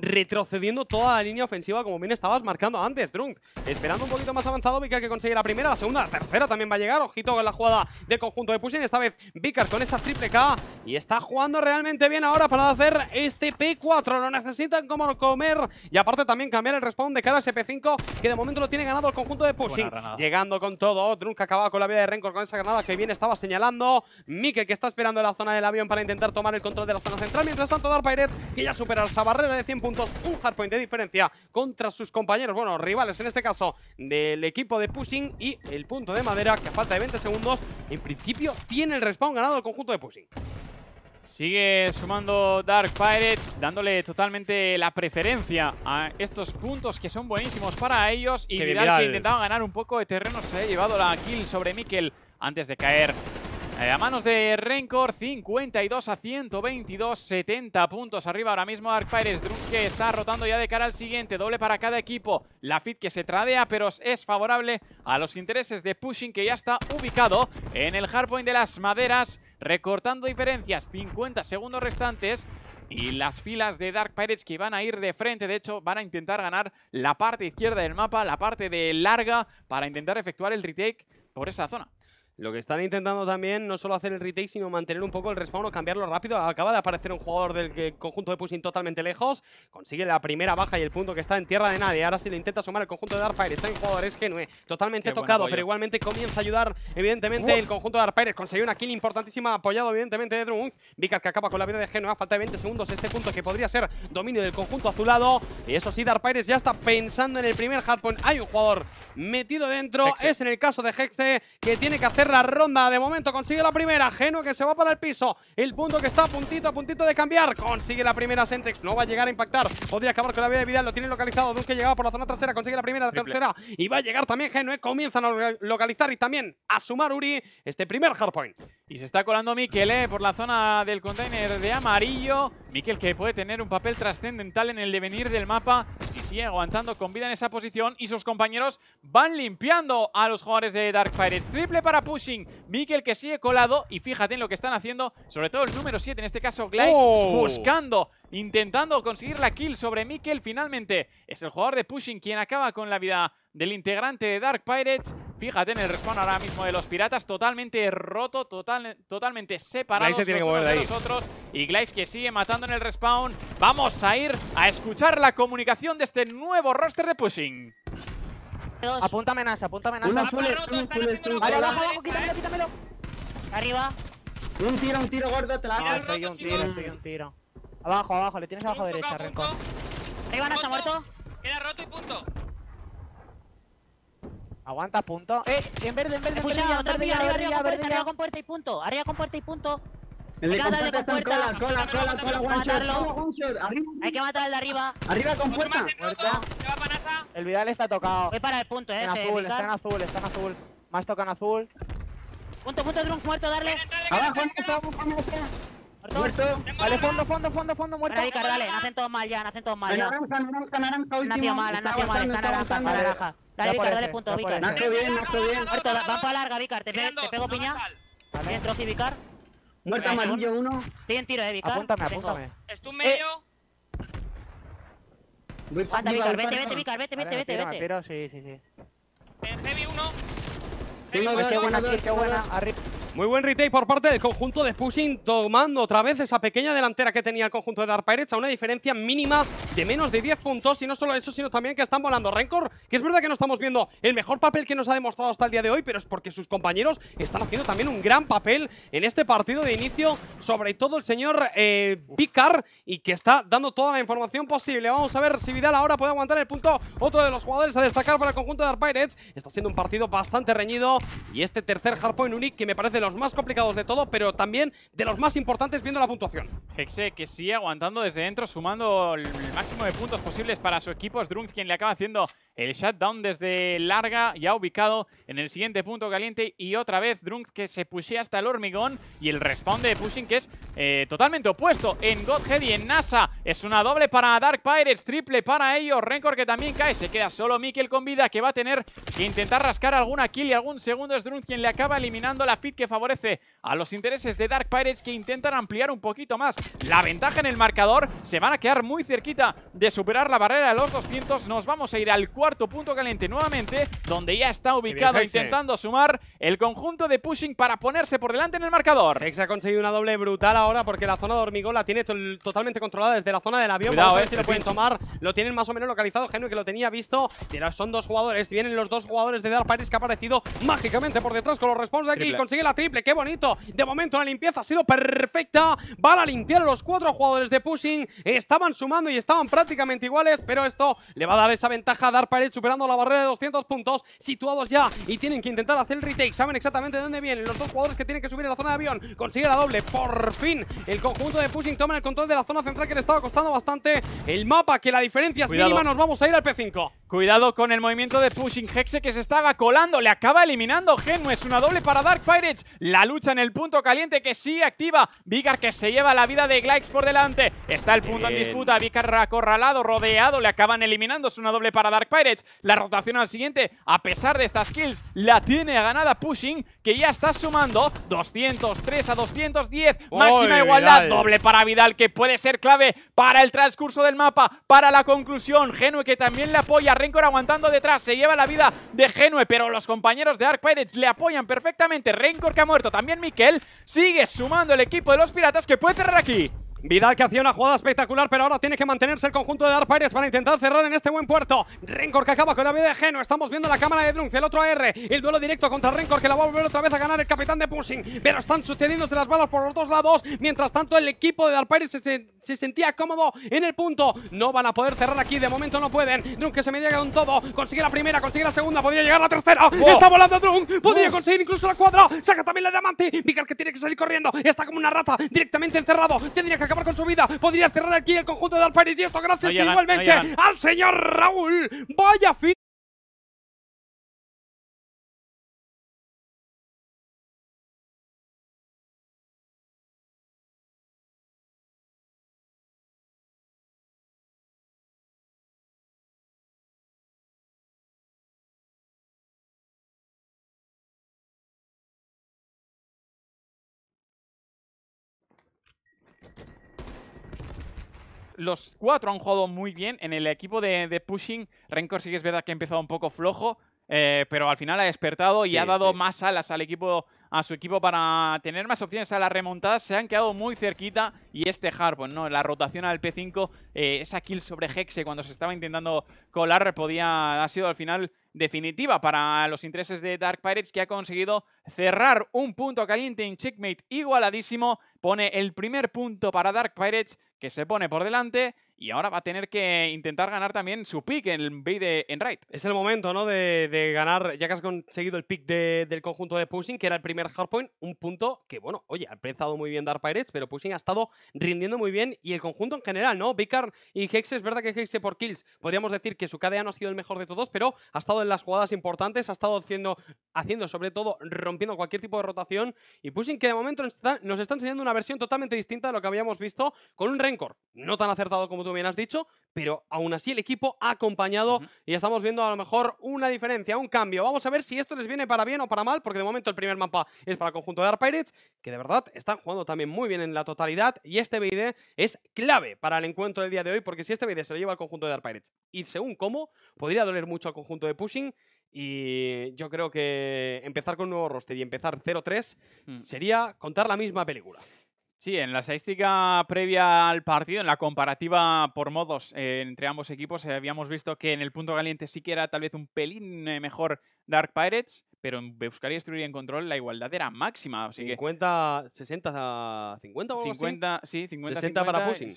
retrocediendo toda la línea ofensiva como bien estabas marcando antes, Drunk. Esperando un poquito más avanzado, Vicar que consigue la primera, la segunda, la tercera también va a llegar. Ojito con la jugada del conjunto de Pushing, esta vez Vicar con esa triple K y está jugando realmente bien ahora para hacer este P4. Lo necesitan como comer y aparte también cambiar el respawn de cara a ese P5 que de momento lo tiene ganado el conjunto de Pushing. Llegando con todo, Drunk acababa con la vida de Rencor con esa granada que bien estaba señalando. Mike que está esperando en la zona del avión para intentar tomar el control de la zona central. Mientras tanto, Dark Pirates que ya supera esa barrera de 100 puntos, un hardpoint de diferencia contra sus compañeros, bueno, rivales en este caso del equipo de Pushing y el punto de madera que a falta de 20 segundos en principio tiene el respawn ganado el conjunto de Pushing. Sigue sumando Dark Pirates, dándole totalmente la preferencia a estos puntos que son buenísimos para ellos. Y Vidal, que intentaba ganar un poco de terreno, se ha llevado la kill sobre Mikkel antes de caer eh, a manos de Rencor, 52 a 122, 70 puntos arriba ahora mismo Dark Drunk que está rotando ya de cara al siguiente, doble para cada equipo, la fit que se tradea pero es favorable a los intereses de Pushing que ya está ubicado en el hardpoint de las maderas, recortando diferencias, 50 segundos restantes, y las filas de Dark Pirates que van a ir de frente, de hecho van a intentar ganar la parte izquierda del mapa, la parte de larga para intentar efectuar el retake por esa zona. Lo que están intentando también no solo hacer el retake, sino mantener un poco el respawn o cambiarlo rápido. Acaba de aparecer un jugador del conjunto de Pushing totalmente lejos. Consigue la primera baja y el punto que está en tierra de nadie. Ahora sí le intenta sumar el conjunto de Dark Está en jugadores genue, totalmente tocado, pero igualmente comienza a ayudar, evidentemente, el conjunto de Dark Consigue una kill importantísima, apoyado evidentemente de Drunk. Vicar que acaba con la vida de Genua. Falta de 20 segundos este punto que podría ser dominio del conjunto azulado. Y eso sí, Dark ya está pensando en el primer hardpoint. Hay un jugador metido dentro. Es en el caso de Hexe que tiene que hacer la ronda. De momento consigue la primera. Geno que se va para el piso. El punto que está a puntito, a puntito de cambiar. Consigue la primera Sentex. No va a llegar a impactar. Podría acabar con la vida de Vidal. Lo tiene localizado. que llegaba por la zona trasera. Consigue la primera, la tercera. Y va a llegar también Geno. ¿eh? Comienzan a localizar y también a sumar Uri este primer hardpoint. Y se está colando Mikel ¿eh? por la zona del container de amarillo. Mikel que puede tener un papel trascendental en el devenir del mapa. Si sigue aguantando con vida en esa posición. Y sus compañeros van limpiando a los jugadores de Dark Pirates. Triple para pushing. Mikel que sigue colado y fíjate en lo que están haciendo, sobre todo el número 7, en este caso Glykes, oh. buscando, intentando conseguir la kill sobre Mikel. Finalmente es el jugador de pushing quien acaba con la vida del integrante de Dark Pirates. Fíjate en el respawn ahora mismo de los piratas, totalmente roto, totalmente separado de, Y Glykes que sigue matando en el respawn. Vamos a ir a escuchar la comunicación de este nuevo roster de pushing. Apunta amenaza, apunta amenaza. Un azul, azul, abajo, abajo, quítamelo, Arriba. Un tiro, un tiro gordo, te la ah, hago. un tiro, mm. un tiro. Abajo, abajo, le tienes abajo derecha, Rincón. Arriba, nasa muerto. Queda roto y punto. Aguanta, punto. Eh, en verde, en verde, en verde, arriba, arriba, arriba, con puerta y punto. Arriba con puerta y punto. El de compuerta está en cola, cola, cola, cola, one shot. Hay que matar al de arriba. Arriba con puerta. El Vidal está tocado. Voy para el punto, eh. En azul, está en azul, está en azul. Más tocan azul. Punto, punto, Drunk, muerto, darle. Abajo, en esa, en esa. Muerto. Vale, fondo, fondo, fondo, fondo, muerto. Ahí, dale. Nacen todos mal ya, nacen todos mal. ya naranja, naranja, última. Nació mal, nació mal, está naranja, naranja. Dale, Vicar, dale punto, Vicar. Nace bien, nace bien. Muerto, van para larga, Vicar. Te pego piña. Dentro, sí, Vicar. Muerto amarillo uno. Estoy en tiro, eh, Vicar. Apúntame, apúntame. Estoy en medio. Voy Vicar, vete, vete, Vicar, vete, vete, vete. vete tiro, sí, sí, sí. En eh, Heavy uno. dos, buena, buena. Arriba. Muy buen retake por parte del conjunto de Pushing, tomando otra vez esa pequeña delantera que tenía el conjunto de Dark Pirates a una diferencia mínima de menos de 10 puntos. Y no solo eso, sino también que están volando Rencor, que es verdad que no estamos viendo el mejor papel que nos ha demostrado hasta el día de hoy, pero es porque sus compañeros están haciendo también un gran papel en este partido de inicio, sobre todo el señor eh, y que está dando toda la información posible. Vamos a ver si Vidal ahora puede aguantar el punto. Otro de los jugadores a destacar para el conjunto de Dark Pirates. Está siendo un partido bastante reñido y este tercer hardpoint unique que me parece los más complicados de todo, pero también de los más importantes viendo la puntuación. Hexe que sigue aguantando desde dentro, sumando el máximo de puntos posibles para su equipo. Es Drunz quien le acaba haciendo el shutdown desde larga, ya ubicado en el siguiente punto caliente. Y otra vez Drunk que se pushea hasta el hormigón y el respawn de pushing que es eh, totalmente opuesto en Godhead y en NASA. Es una doble para Dark Pirates, triple para ellos. Rencor que también cae, se queda solo Mikkel con vida que va a tener que intentar rascar alguna kill y algún segundo. Es Drunz quien le acaba eliminando la fit que favorece a los intereses de Dark Pirates que intentan ampliar un poquito más la ventaja en el marcador. Se van a quedar muy cerquita de superar la barrera de los 200. Nos vamos a ir al cuarto punto caliente nuevamente, donde ya está ubicado intentando sumar el conjunto de pushing para ponerse por delante en el marcador. Hex ha conseguido una doble brutal ahora porque la zona de hormigón la tiene totalmente controlada desde la zona del avión. Vamos a ver eh, si lo eh, pueden eh. tomar. Lo tienen más o menos localizado. Genu que lo tenía visto. son dos jugadores. Vienen los dos jugadores de Dark Pirates que ha aparecido mágicamente por detrás con los respawns de aquí. Consigue la triple qué bonito. De momento la limpieza ha sido perfecta. Van a limpiar a los cuatro jugadores de Pushing. Estaban sumando y estaban prácticamente iguales, pero esto le va a dar esa ventaja a Dark Pirates superando la barrera de 200 puntos, situados ya y tienen que intentar hacer el retake. Saben exactamente de dónde vienen los dos jugadores que tienen que subir a la zona de avión. Consigue la doble. Por fin el conjunto de Pushing toma el control de la zona central que le estaba costando bastante el mapa, que la diferencia es mínima. Nos vamos a ir al P5. Cuidado con el movimiento de Pushing Hexe que se estaba colando. Le acaba eliminando Genu. Es una doble para Dark Pirates. La lucha en el punto caliente que sí activa. Vicar que se lleva la vida de Glykes por delante. Está el punto en disputa. Vicar acorralado, rodeado. Le acaban eliminando. Es una doble para Dark Pirates. La rotación al siguiente, a pesar de estas kills, la tiene ganada Pushing, que ya está sumando 203 a 210. Máxima igualdad. Doble para Vidal, que puede ser clave para el transcurso del mapa, para la conclusión. Genue que también le apoya. Rencor aguantando detrás. Se lleva la vida de Genue, pero los compañeros de Dark Pirates le apoyan perfectamente. Rencor que ha muerto también Miquel. Sigue sumando el equipo de los piratas que puede cerrar aquí. Vidal que hacía una jugada espectacular, pero ahora tiene que mantenerse el conjunto de Pirates para intentar cerrar en este buen puerto. Rencor que acaba con la vida de Geno. Estamos viendo la cámara de Drunk. el otro AR. El duelo directo contra Rencor que la va a volver otra vez a ganar el capitán de Pushing. Pero están sucediéndose las balas por los dos lados. Mientras tanto, el equipo de Darpires se, se, sentía cómodo en el punto. No van a poder cerrar aquí. De momento no pueden. Drunk que se media con todo. Consigue la primera, consigue la segunda. Podría llegar la tercera. Oh. Está volando Drunk. Podría oh. conseguir incluso la cuadra. Saca también la diamante. Vicar que tiene que salir corriendo. Está como una rata directamente encerrado. Tendría que con su vida. Podría cerrar aquí el conjunto de Alfaris y esto gracias igualmente al señor Raúl. Vaya fin Los cuatro han jugado muy bien. En el equipo de, Pushing, Rencor sí que es verdad que ha empezado un poco flojo. Eh, pero al final ha despertado y ha dado más alas al equipo a su equipo para tener más opciones a la remontada. Se han quedado muy cerquita y este pues ¿no? La rotación al P5, eh, esa kill sobre Hexe cuando se estaba intentando colar podía ha sido al final definitiva para los intereses de Dark Pirates que ha conseguido cerrar un punto caliente en checkmate igualadísimo. Pone el primer punto para Dark Pirates que se pone por delante y ahora va a tener que intentar ganar también su pick en el B de Enright. Es el momento, ¿no? De, ganar, ya que has conseguido el pick del conjunto de Pushing, que era el primer hardpoint, un punto que, bueno, oye, ha empezado muy bien Dark Pirates, pero Pushing ha estado rindiendo muy bien y el conjunto en general, ¿no? Vicar y Hex, es verdad que Hexe por kills, podríamos decir que su KDA no ha sido el mejor de todos, pero ha estado en las jugadas importantes, ha estado haciendo, haciendo sobre todo, rompiendo cualquier tipo de rotación y Pushing que de momento nos está, enseñando una versión totalmente distinta de lo que habíamos visto con un Rencor, no tan acertado como tú bien has dicho, pero aún así el equipo ha acompañado y estamos viendo a lo mejor una diferencia, un cambio. Vamos a ver si esto les viene para bien o para mal, porque de momento el primer mapa es para el conjunto de Dark Pirates, que de verdad están jugando también muy bien en la totalidad y este BID es clave para el encuentro del día de hoy, porque si este BID se lo lleva al conjunto de Dark Pirates y según cómo, podría doler mucho al conjunto de Pushing y yo creo que empezar con un nuevo roster y empezar 0-3 mm. sería contar la misma película. Sí, en la estadística previa al partido, en la comparativa por modos eh, entre ambos equipos, eh, habíamos visto que en el punto caliente sí que era tal vez un pelín eh, mejor Dark Pirates, pero en buscar y destruir en control la igualdad era máxima. 50, 60 a 50 o 50, Sí, 50 60 para pushing.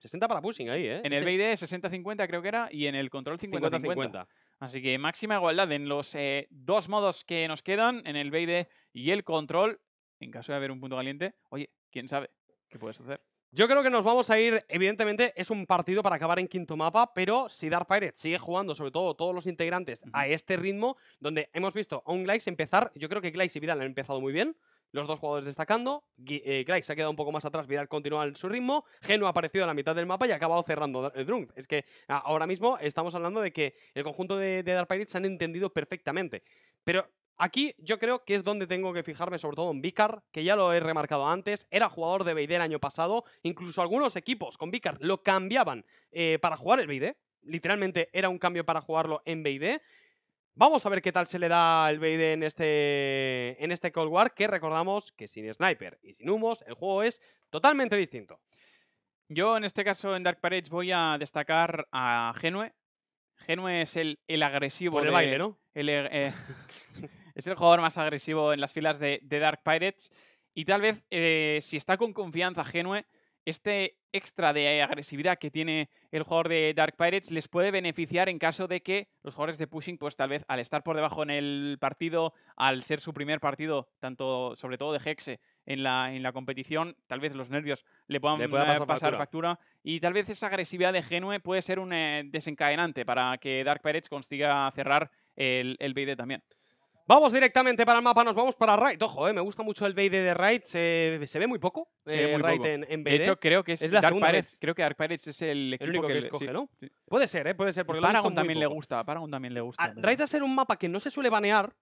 60 para pushing ahí, ¿eh? En el BID 60-50 e creo que era y en el control 50-50. Así que máxima igualdad en los dos modos que nos quedan, en el BID e y el control. En caso de haber un punto caliente, oye, quién sabe qué puedes hacer. Yo creo que nos vamos a ir, evidentemente es un partido para acabar en quinto mapa, pero si Dark Pirates sigue jugando, sobre todo todos los integrantes, a este ritmo, donde hemos visto a un Glyce empezar, yo creo que Glyce y Vidal han empezado muy bien, los dos jugadores destacando, eh, Glyce se ha quedado un poco más atrás, Vidal continúa en su ritmo, Geno ha aparecido a la mitad del mapa y ha acabado cerrando el eh, Drunk. Es que ah, ahora mismo estamos hablando de que el conjunto de, de Dark Pirates se han entendido perfectamente, pero Aquí yo creo que es donde tengo que fijarme, sobre todo en Vicar, que ya lo he remarcado antes, era jugador de Beide el año pasado, incluso algunos equipos con Vicar lo cambiaban eh, para jugar el Beide, literalmente era un cambio para jugarlo en Beide. Vamos a ver qué tal se le da el Beide en este, en este Cold War, que recordamos que sin Sniper y sin humos el juego es totalmente distinto. Yo en este caso en Dark Parades voy a destacar a Genue. Genue es el, agresivo. el baile, ¿no? El, eh, eh, es el jugador más agresivo en las filas de, Dark Pirates. Y tal vez, eh, si está con confianza genue, este extra de agresividad que tiene el jugador de Dark Pirates les puede beneficiar en caso de que los jugadores de Pushing, pues tal vez al estar por debajo en el partido, al ser su primer partido, tanto sobre todo de Hexe en la, en la competición, tal vez los nervios le puedan pasar, eh, factura. y tal vez esa agresividad de Genue puede ser un eh, desencadenante para que Dark Pirates consiga cerrar el, el BD también. Vamos directamente para el mapa, nos vamos para Raid. Ojo, eh, me gusta mucho el BD de Raid, se, ve muy poco, eh, Raid En, De hecho, creo que es, la Dark creo que Dark Pirates es el único que, escoge, ¿no? Puede ser, eh, puede ser. Porque Paragon también le gusta, Paragon también le gusta. Raid a ser un mapa que no se suele banear,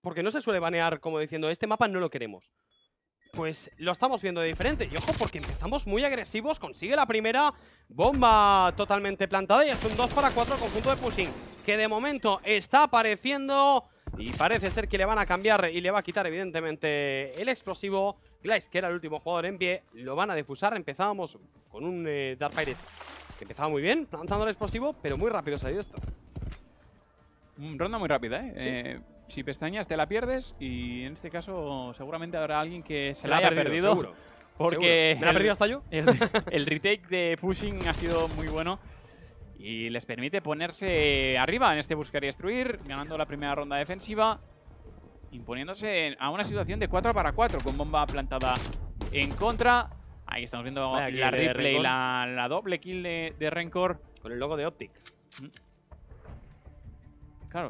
porque no se suele banear como diciendo, este mapa no lo queremos. Pues lo estamos viendo de diferente. Y ojo, porque empezamos muy agresivos. Consigue la primera bomba totalmente plantada. Y es un 2 para 4 conjunto de pushing. Que de momento está apareciendo y parece ser que le van a cambiar y le va a quitar evidentemente el explosivo. Glyce, que era el último jugador en pie, lo van a defusar. Empezábamos con un eh, Dark Pirates que empezaba muy bien, lanzando el explosivo, pero muy rápido se ido esto. Mm, ronda muy rápida, ¿eh? eh si pestañas te la pierdes y en este caso seguramente habrá alguien que se, la, haya perdido. porque ¿Me la he perdido hasta yo? el retake de Pushing ha sido muy bueno y les permite ponerse arriba en este buscar y destruir, ganando la primera ronda defensiva, imponiéndose a una situación de 4 para 4 con bomba plantada en contra. Ahí estamos viendo la replay, la, doble kill de, Rencor. Con el logo de Optic. Mm.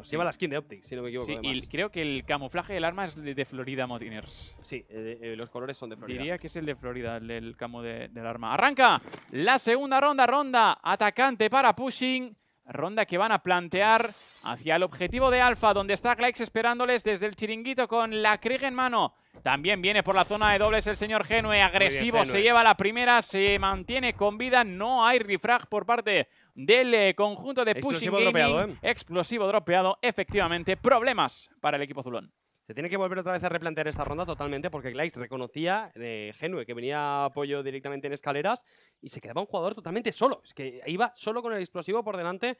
Lleva la skin de Optic, si no me equivoco. Sí, y creo que el camuflaje del arma es de, Florida Motiners. Sí, eh, eh, los colores son de Florida. Diría que es el de Florida, el del camo del arma. ¡Arranca! La segunda ronda, ronda atacante para Pushing. Ronda que van a plantear hacia el objetivo de Alpha, donde está Glax esperándoles desde el chiringuito con la Krieg en mano. También viene por la zona de dobles el señor Genue, agresivo, se lleva la primera, se mantiene con vida, no hay refrag por parte del eh, conjunto de Pushing explosivo Dropeado, ¿eh? Explosivo dropeado, efectivamente. Problemas para el equipo azulón. Se tiene que volver otra vez a replantear esta ronda totalmente porque Gleis reconocía de eh, Genue que venía apoyo directamente en escaleras y se quedaba un jugador totalmente solo. Es que iba solo con el explosivo por delante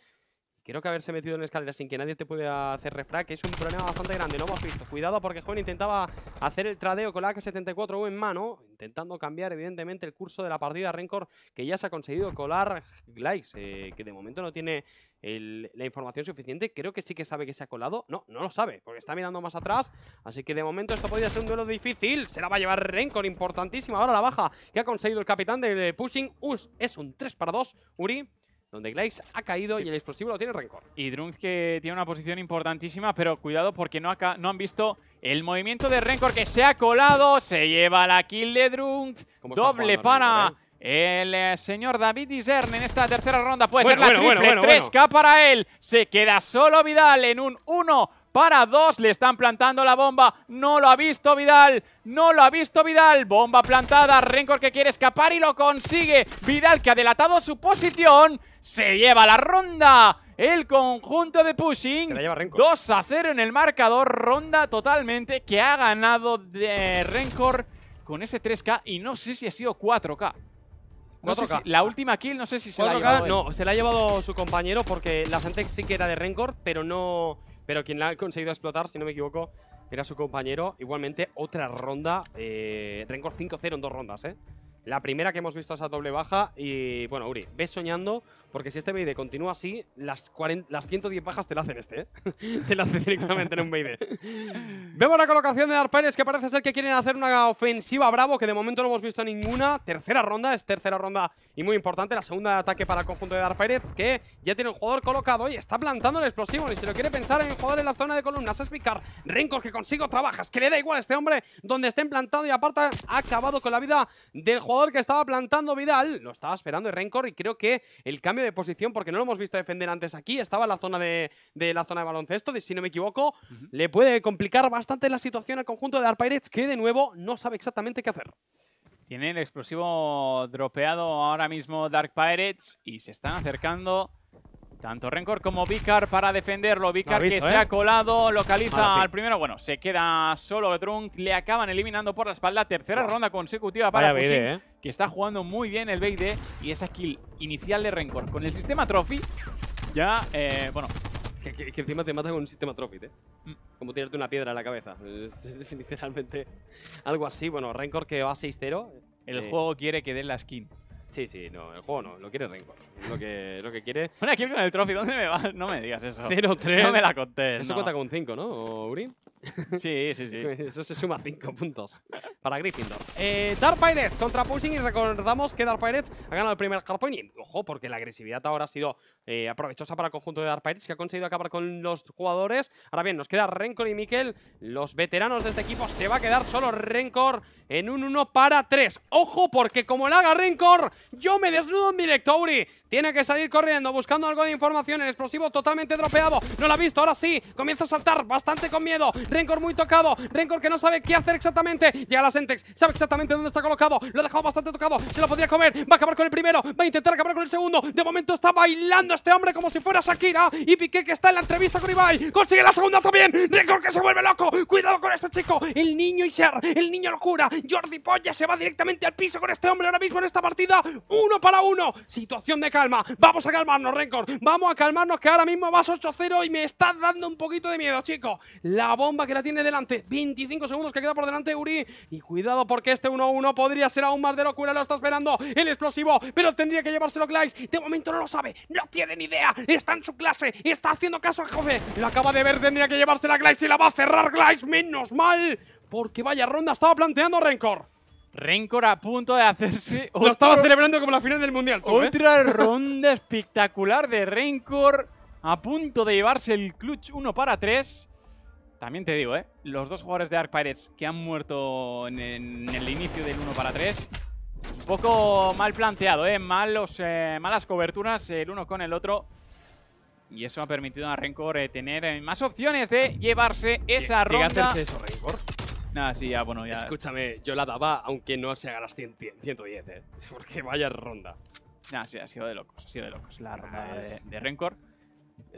Creo que haberse metido en la escalera sin que nadie te pueda hacer refrag es un problema bastante grande. No hemos visto. Cuidado porque Juan intentaba hacer el tradeo con la AK-74 en mano. Intentando cambiar, evidentemente, el curso de la partida. Rencor que ya se ha conseguido colar Glaix, eh, que de momento no tiene la información suficiente. Creo que sí que sabe que se ha colado. No, no lo sabe, porque está mirando más atrás. Así que de momento esto podría ser un duelo difícil. Se la va a llevar Rencor, importantísima. Ahora la baja que ha conseguido el capitán del Pushing. Us es un 3 para 2. Uri donde Glaze ha caído y el explosivo lo tiene Rencor. Y Drunk que tiene una posición importantísima, pero cuidado porque no, acá, no han visto el movimiento de Rencor que se ha colado, se lleva la kill de Drunk, doble para... Eh? El eh, señor David Isern en esta tercera ronda puede ser la triple. 3K para él. Se queda solo Vidal en un 1 para dos, le están plantando la bomba, no lo ha visto Vidal, no lo ha visto Vidal, bomba plantada, Rencor que quiere escapar y lo consigue, Vidal que ha delatado su posición, se lleva la ronda, el conjunto de Pushing, 2 a 0 en el marcador, ronda totalmente que ha ganado de Rencor con ese 3K y no sé si ha sido 4K. No sé la última kill, no sé si se la ha llevado. No, se la ha llevado su compañero porque la gente sí que era de Rencor, pero no, pero quien la ha conseguido explotar, si no me equivoco, era su compañero. Igualmente, otra ronda. Eh, Rencor 5-0 en dos rondas, ¿eh? La primera que hemos visto esa doble baja y, bueno, Uri, ves soñando porque si este Beide continúa así, las, las 110 bajas te la hacen este, ¿eh? te la hacen directamente en un Beide. Vemos la colocación de Pérez, que parece ser que quieren hacer una ofensiva Bravo, que de momento no hemos visto ninguna. Tercera ronda, es tercera ronda y muy importante, la segunda de ataque para el conjunto de Pérez. que ya tiene un jugador colocado y está plantando el explosivo. Y se lo quiere pensar en el jugador en la zona de columnas, es picar. Rencor que consigo trabajas, que le da igual a este hombre donde esté implantado y aparte ha acabado con la vida del jugador que estaba plantando Vidal, lo estaba esperando el Rencor y creo que el cambio de posición, porque no lo hemos visto defender antes aquí, estaba en la zona de, la zona de baloncesto, si no me equivoco, le puede complicar bastante la situación al conjunto de Dark Pirates que de nuevo no sabe exactamente qué hacer. Tiene el explosivo dropeado ahora mismo Dark Pirates y se están acercando tanto Rencor como Vicar para defenderlo. Vicar que se ha ¿eh? colado, localiza al primero. Bueno, se queda solo Drunk. Le acaban eliminando por la espalda. Tercera ronda consecutiva para Pushing, ¿eh? que está jugando muy bien el BD. Y esa kill inicial de Rencor. Con el sistema Trophy, ya, eh, bueno... Que, encima te matan con un sistema Trophy, ¿eh? Como tirarte una piedra en la cabeza. Es, literalmente algo así. Bueno, Rencor que va 6-0. El eh, juego quiere que den la skin. Sí, sí, no, el juego no, lo quiere Rencor. Lo que, lo que quiere. Bueno, aquí con el trofeo, ¿dónde me vas? No me digas eso. 0-3. No me la conté Eso cuenta con 5, ¿no, Uri? Sí, sí, sí. eso se suma 5 puntos para Gryffindor. Eh, Dark Pirates contra Pushing y recordamos que Dark Pirates ha ganado el primer hardpoint. Y ojo, porque la agresividad ahora ha sido eh, aprovechosa para el conjunto de Dark Pirates que ha conseguido acabar con los jugadores. Ahora bien, nos queda Rencor y Miquel, los veteranos de este equipo. Se va a quedar solo Rencor en un 1 para 3. Ojo, porque como la haga Rencor. Yo me desnudo en directo, Uri. Tiene que salir corriendo, buscando algo de información. El explosivo totalmente dropeado. No lo ha visto, ahora sí. Comienza a saltar, bastante con miedo. Rencor muy tocado. Rencor que no sabe qué hacer exactamente. Llega la Sentex, sabe exactamente dónde está colocado. Lo ha dejado bastante tocado. Se lo podría comer. Va a acabar con el primero. Va a intentar acabar con el segundo. De momento está bailando este hombre como si fuera Shakira. Y Piqué que está en la entrevista con Ibai. Consigue la segunda también. Rencor que se vuelve loco. Cuidado con este chico. El niño ser El niño locura. Jordi Polla se va directamente al piso con este hombre ahora mismo en esta partida uno para uno. Situación de calma. Vamos a calmarnos, Rencor. Vamos a calmarnos que ahora mismo vas 8-0 y me estás dando un poquito de miedo, chicos. La bomba que la tiene delante. 25 segundos que queda por delante Uri. Y cuidado porque este 1-1 podría ser aún más de locura. Lo está esperando el explosivo, pero tendría que llevárselo Glyce! De momento no lo sabe. No tiene ni idea. Está en su clase. Está haciendo caso a Jove. Lo acaba de ver. Tendría que llevársela Glyce y la va a cerrar Glyce! Menos mal. Porque vaya ronda estaba planteando Rencor. Rencor a punto de hacerse. Lo estaba celebrando como la final del mundial. Eh? otra ronda espectacular de Rencor. A punto de llevarse el clutch 1 para 3. También te digo, ¿eh? Los dos jugadores de Arc Pirates que han muerto en, el inicio del 1 para 3. Un poco mal planteado, ¿eh? Malos, eh, malas coberturas el uno con el otro. Y eso ha permitido a Rencor eh, tener más opciones de llevarse esa ronda. hacerse eso, Nada, sí, ya, bueno, ya. Escúchame, yo la daba aunque no se haga las 100, 110, eh. Porque vaya ronda. Nada, sí, ha sido de locos, ha sido de locos. La ronda de, Rencor.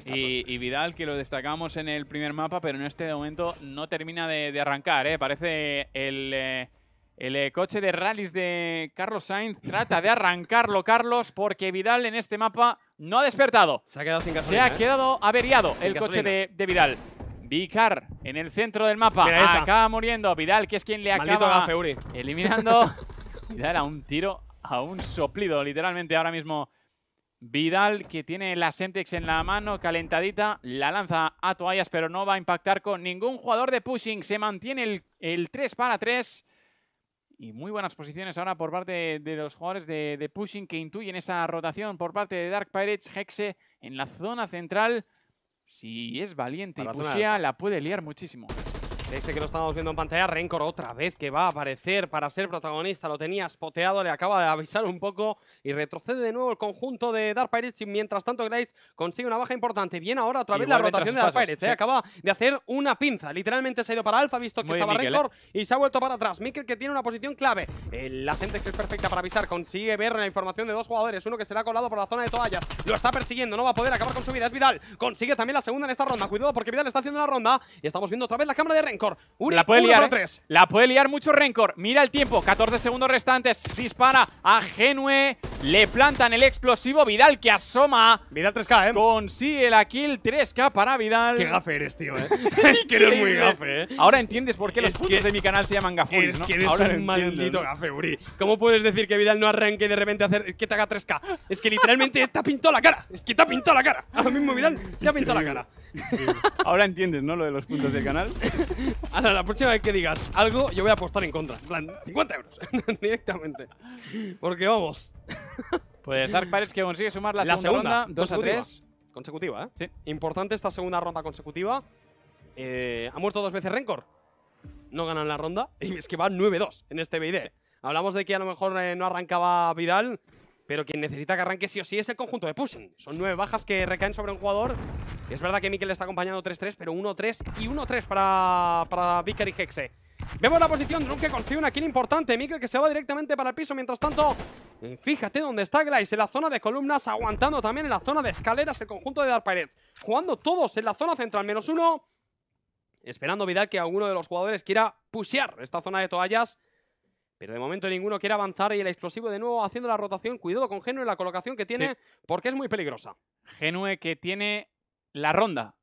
Y, Vidal, que lo destacamos en el primer mapa, pero en este momento no termina de, arrancar, ¿eh? Parece el, eh, eh, coche de rallies de Carlos Sainz. Trata de arrancarlo, Carlos, porque Vidal en este mapa no ha despertado. Se ha quedado Se ha quedado averiado el coche de Vidal. Icar en el centro del mapa. acaba muriendo Vidal, que es quien le Maldito acaba eliminando. Vidal a un tiro, a un soplido, literalmente ahora mismo. Vidal, que tiene la sentex en la mano, calentadita, la lanza a toallas, pero no va a impactar con ningún jugador de pushing. Se mantiene el, 3 para 3. Y muy buenas posiciones ahora por parte de, los jugadores de, de pushing que intuyen esa rotación por parte de Dark Pirates. Hexe en la zona central. Si es valiente y pushea, ah, la puede liar muchísimo. Ese que lo estamos viendo en pantalla, Rencor otra vez que va a aparecer para ser protagonista. Lo tenía spoteado, le acaba de avisar un poco y retrocede de nuevo el conjunto de Dark Pirates. Y mientras tanto, Grace consigue una baja importante. Viene ahora otra vez la rotación de Dark Pirates. ¿eh? acaba de hacer una pinza. Literalmente se ha ido para Alfa, visto que estaba Rencor ¿eh? y se ha vuelto para atrás. Mikel que tiene una posición clave. la Sentex es perfecta para avisar. Consigue ver la información de dos jugadores. Uno que se le ha colado por la zona de toallas. Lo está persiguiendo, no va a poder acabar con su vida. Es Vidal. Consigue también la segunda en esta ronda. Cuidado porque Vidal está haciendo una ronda y estamos viendo otra vez la cámara de Rencor la puede liar. ¿eh? La puede liar mucho Rencor. Mira el tiempo. 14 segundos restantes. Dispara a Genue. Le plantan el explosivo. Vidal que asoma. Vidal 3K, ¿eh? Consigue la kill 3K para Vidal. Qué gafe eres, tío, ¿eh? es que eres muy gafe, ¿eh? Ahora entiendes por qué los puntos de mi canal se llaman gafuris, Es un maldito gafe, ¿Cómo puedes decir que Vidal no arranque de repente hacer que te haga 3K? Es que literalmente te ha pintado la cara. Es que te ha pintado la cara. Ahora mismo Vidal te ha pintado la cara. Ahora entiendes, ¿no? Lo de los puntos del canal. Ahora, la próxima vez que digas algo, yo voy a apostar en contra. En plan, 50 euros. Directamente. Porque vamos. Pues Dark parece que consigue sumar la, la segunda, dos 2 a 3. Consecutiva, ¿eh? Sí. Importante esta segunda ronda consecutiva. Eh, ha muerto dos veces Rencor. No ganan la ronda. Y es que va 9-2 en este BID. Hablamos de que a lo mejor eh, no arrancaba Vidal pero quien necesita que arranque sí o sí es el conjunto de pushing. Son nueve bajas que recaen sobre un jugador. Es verdad que Mikel está acompañando 3-3, pero 1-3 y 1-3 para, para Vicker y Hexe. Vemos la posición, Drunk que consigue una kill importante. Mikel que se va directamente para el piso. Mientras tanto, eh, fíjate dónde está Glaze, en la zona de columnas, aguantando también en la zona de escaleras el conjunto de Dark Jugando todos en la zona central, menos uno. Esperando Vidal que alguno de los jugadores quiera pushear esta zona de toallas. Pero de momento ninguno quiere avanzar y el explosivo de nuevo haciendo la rotación. Cuidado con Genue en la colocación que tiene porque es muy peligrosa. Genue que tiene la ronda.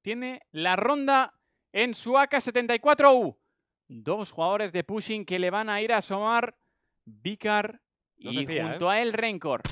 Tiene la ronda en su AK-74U. Dos jugadores de pushing que le van a ir a asomar Vicar y junto ¿eh? a él Rencor.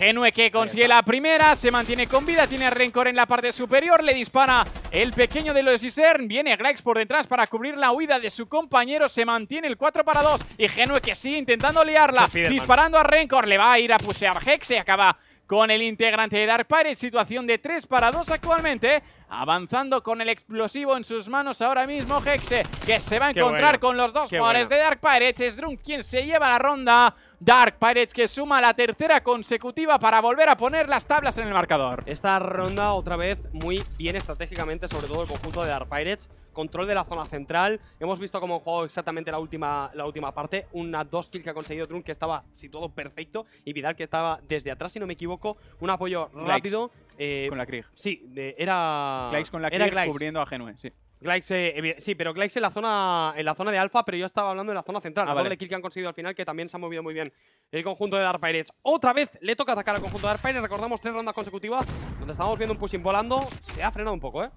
Genue que consigue la primera, se mantiene con vida, tiene a Rencor en la parte superior, le dispara el pequeño de los Isern, viene Grex por detrás para cubrir la huida de su compañero, se mantiene el 4 para 2 y Genue que sigue intentando liarla, disparando a Rencor, le va a ir a pushear Hex, se acaba con el integrante de Dark Pirate, situación de 3 para 2 actualmente, avanzando con el explosivo en sus manos ahora mismo Hexe, que se va a encontrar con los dos jugadores de Dark Pirates. Es Drunk quien se lleva la ronda. Dark Pirates que suma la tercera consecutiva para volver a poner las tablas en el marcador. Esta ronda otra vez muy bien estratégicamente, sobre todo el conjunto de Dark Pirates. Control de la zona central. Hemos visto cómo ha exactamente la última, la última parte. Una dos kill que ha conseguido Drunk que estaba situado perfecto y Vidal que estaba desde atrás, si no me equivoco. Un apoyo rápido. Eh, con la Krieg. Sí, era... Glaix con la Krieg cubriendo a Genue, sí. Eh, sí, pero Glaix en la zona en la zona de alfa, pero yo estaba hablando de la zona central. Ah, la vale. kill que han conseguido al final, que también se ha movido muy bien el conjunto de Dark Pirates. Otra vez le toca atacar al conjunto de Dark Pirates. Recordamos tres rondas consecutivas donde estábamos viendo un pushing volando. Se ha frenado un poco, ¿eh?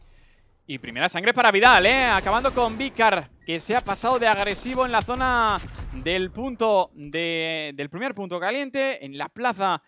Y primera sangre para Vidal, ¿eh? Acabando con Vicar, que se ha pasado de agresivo en la zona del punto del primer punto caliente, en la plaza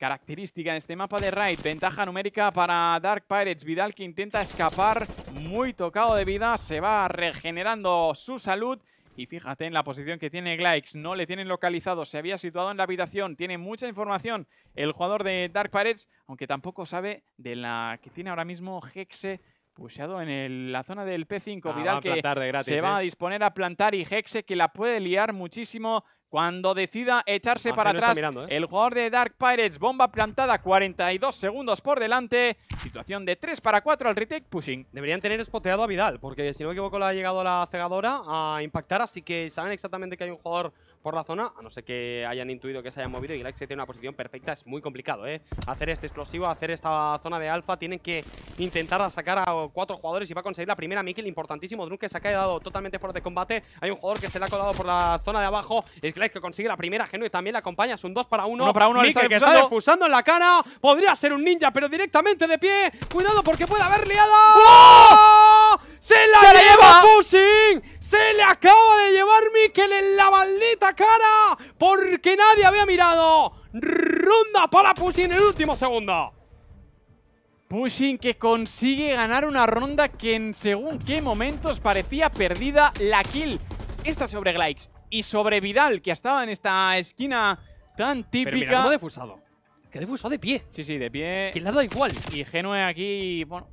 característica en este mapa de Raid. Ventaja numérica para Dark Pirates. Vidal que intenta escapar, muy tocado de vida, se va regenerando su salud. Y fíjate en la posición que tiene Glykes, no le tienen localizado, se había situado en la habitación, tiene mucha información el jugador de Dark Pirates, aunque tampoco sabe de la que tiene ahora mismo Hexe Puseado en la zona del P5. Ah, Vidal que se va eh. a disponer a plantar y Hexe que la puede liar muchísimo cuando decida echarse ah, para atrás ¿eh? el jugador de Dark Pirates. Bomba plantada, 42 segundos por delante. Situación de 3 para 4 al retake pushing. Deberían tener spoteado a Vidal, porque si no me equivoco le ha llegado la cegadora a impactar, así que saben exactamente que hay un jugador por la zona, a no ser que hayan intuido que se hayan movido y el se tiene una posición perfecta, es muy complicado, ¿eh? Hacer este explosivo, hacer esta zona de alfa, tienen que intentar sacar a cuatro jugadores y va a conseguir la primera Mikkel, importantísimo, Drunk que se ha quedado totalmente fuerte de combate, hay un jugador que se le ha colado por la zona de abajo, es que consigue la primera, Genu y también la acompaña, es un 2 para 1, para uno Mikkel, que está defusando en la cara, podría ser un ninja, pero directamente de pie, cuidado porque puede haber liada. ¡Se la lleva, lleva ¡Se le acaba de llevar Mikkel en la maldita cara porque nadie había mirado. Ronda para Pushing en el último segundo. Pushing que consigue ganar una ronda que en según qué momentos parecía perdida la kill. Esta sobre Glykes y sobre Vidal, que estaba en esta esquina tan típica. Pero mira, defusado? Que defusado de pie. Sí, sí, de pie. Que le da igual. Y Genue aquí, bueno,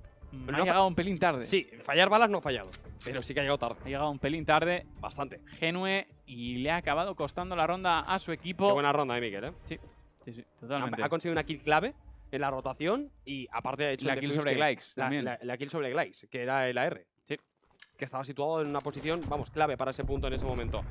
ha llegado un pelín tarde. Sí, fallar balas no ha fallado, pero sí que ha llegado tarde. Ha llegado un pelín tarde. Bastante. Genue y le ha acabado costando la ronda a su equipo. Qué buena ronda de ¿eh, Miquel, ¿eh? Sí, sí, totalmente. Ha conseguido una kill clave en la rotación y aparte ha hecho la kill sobre Glykes. La, kill sobre Glykes, que era el AR. Sí. Que estaba situado en una posición, vamos, clave para ese punto en ese momento.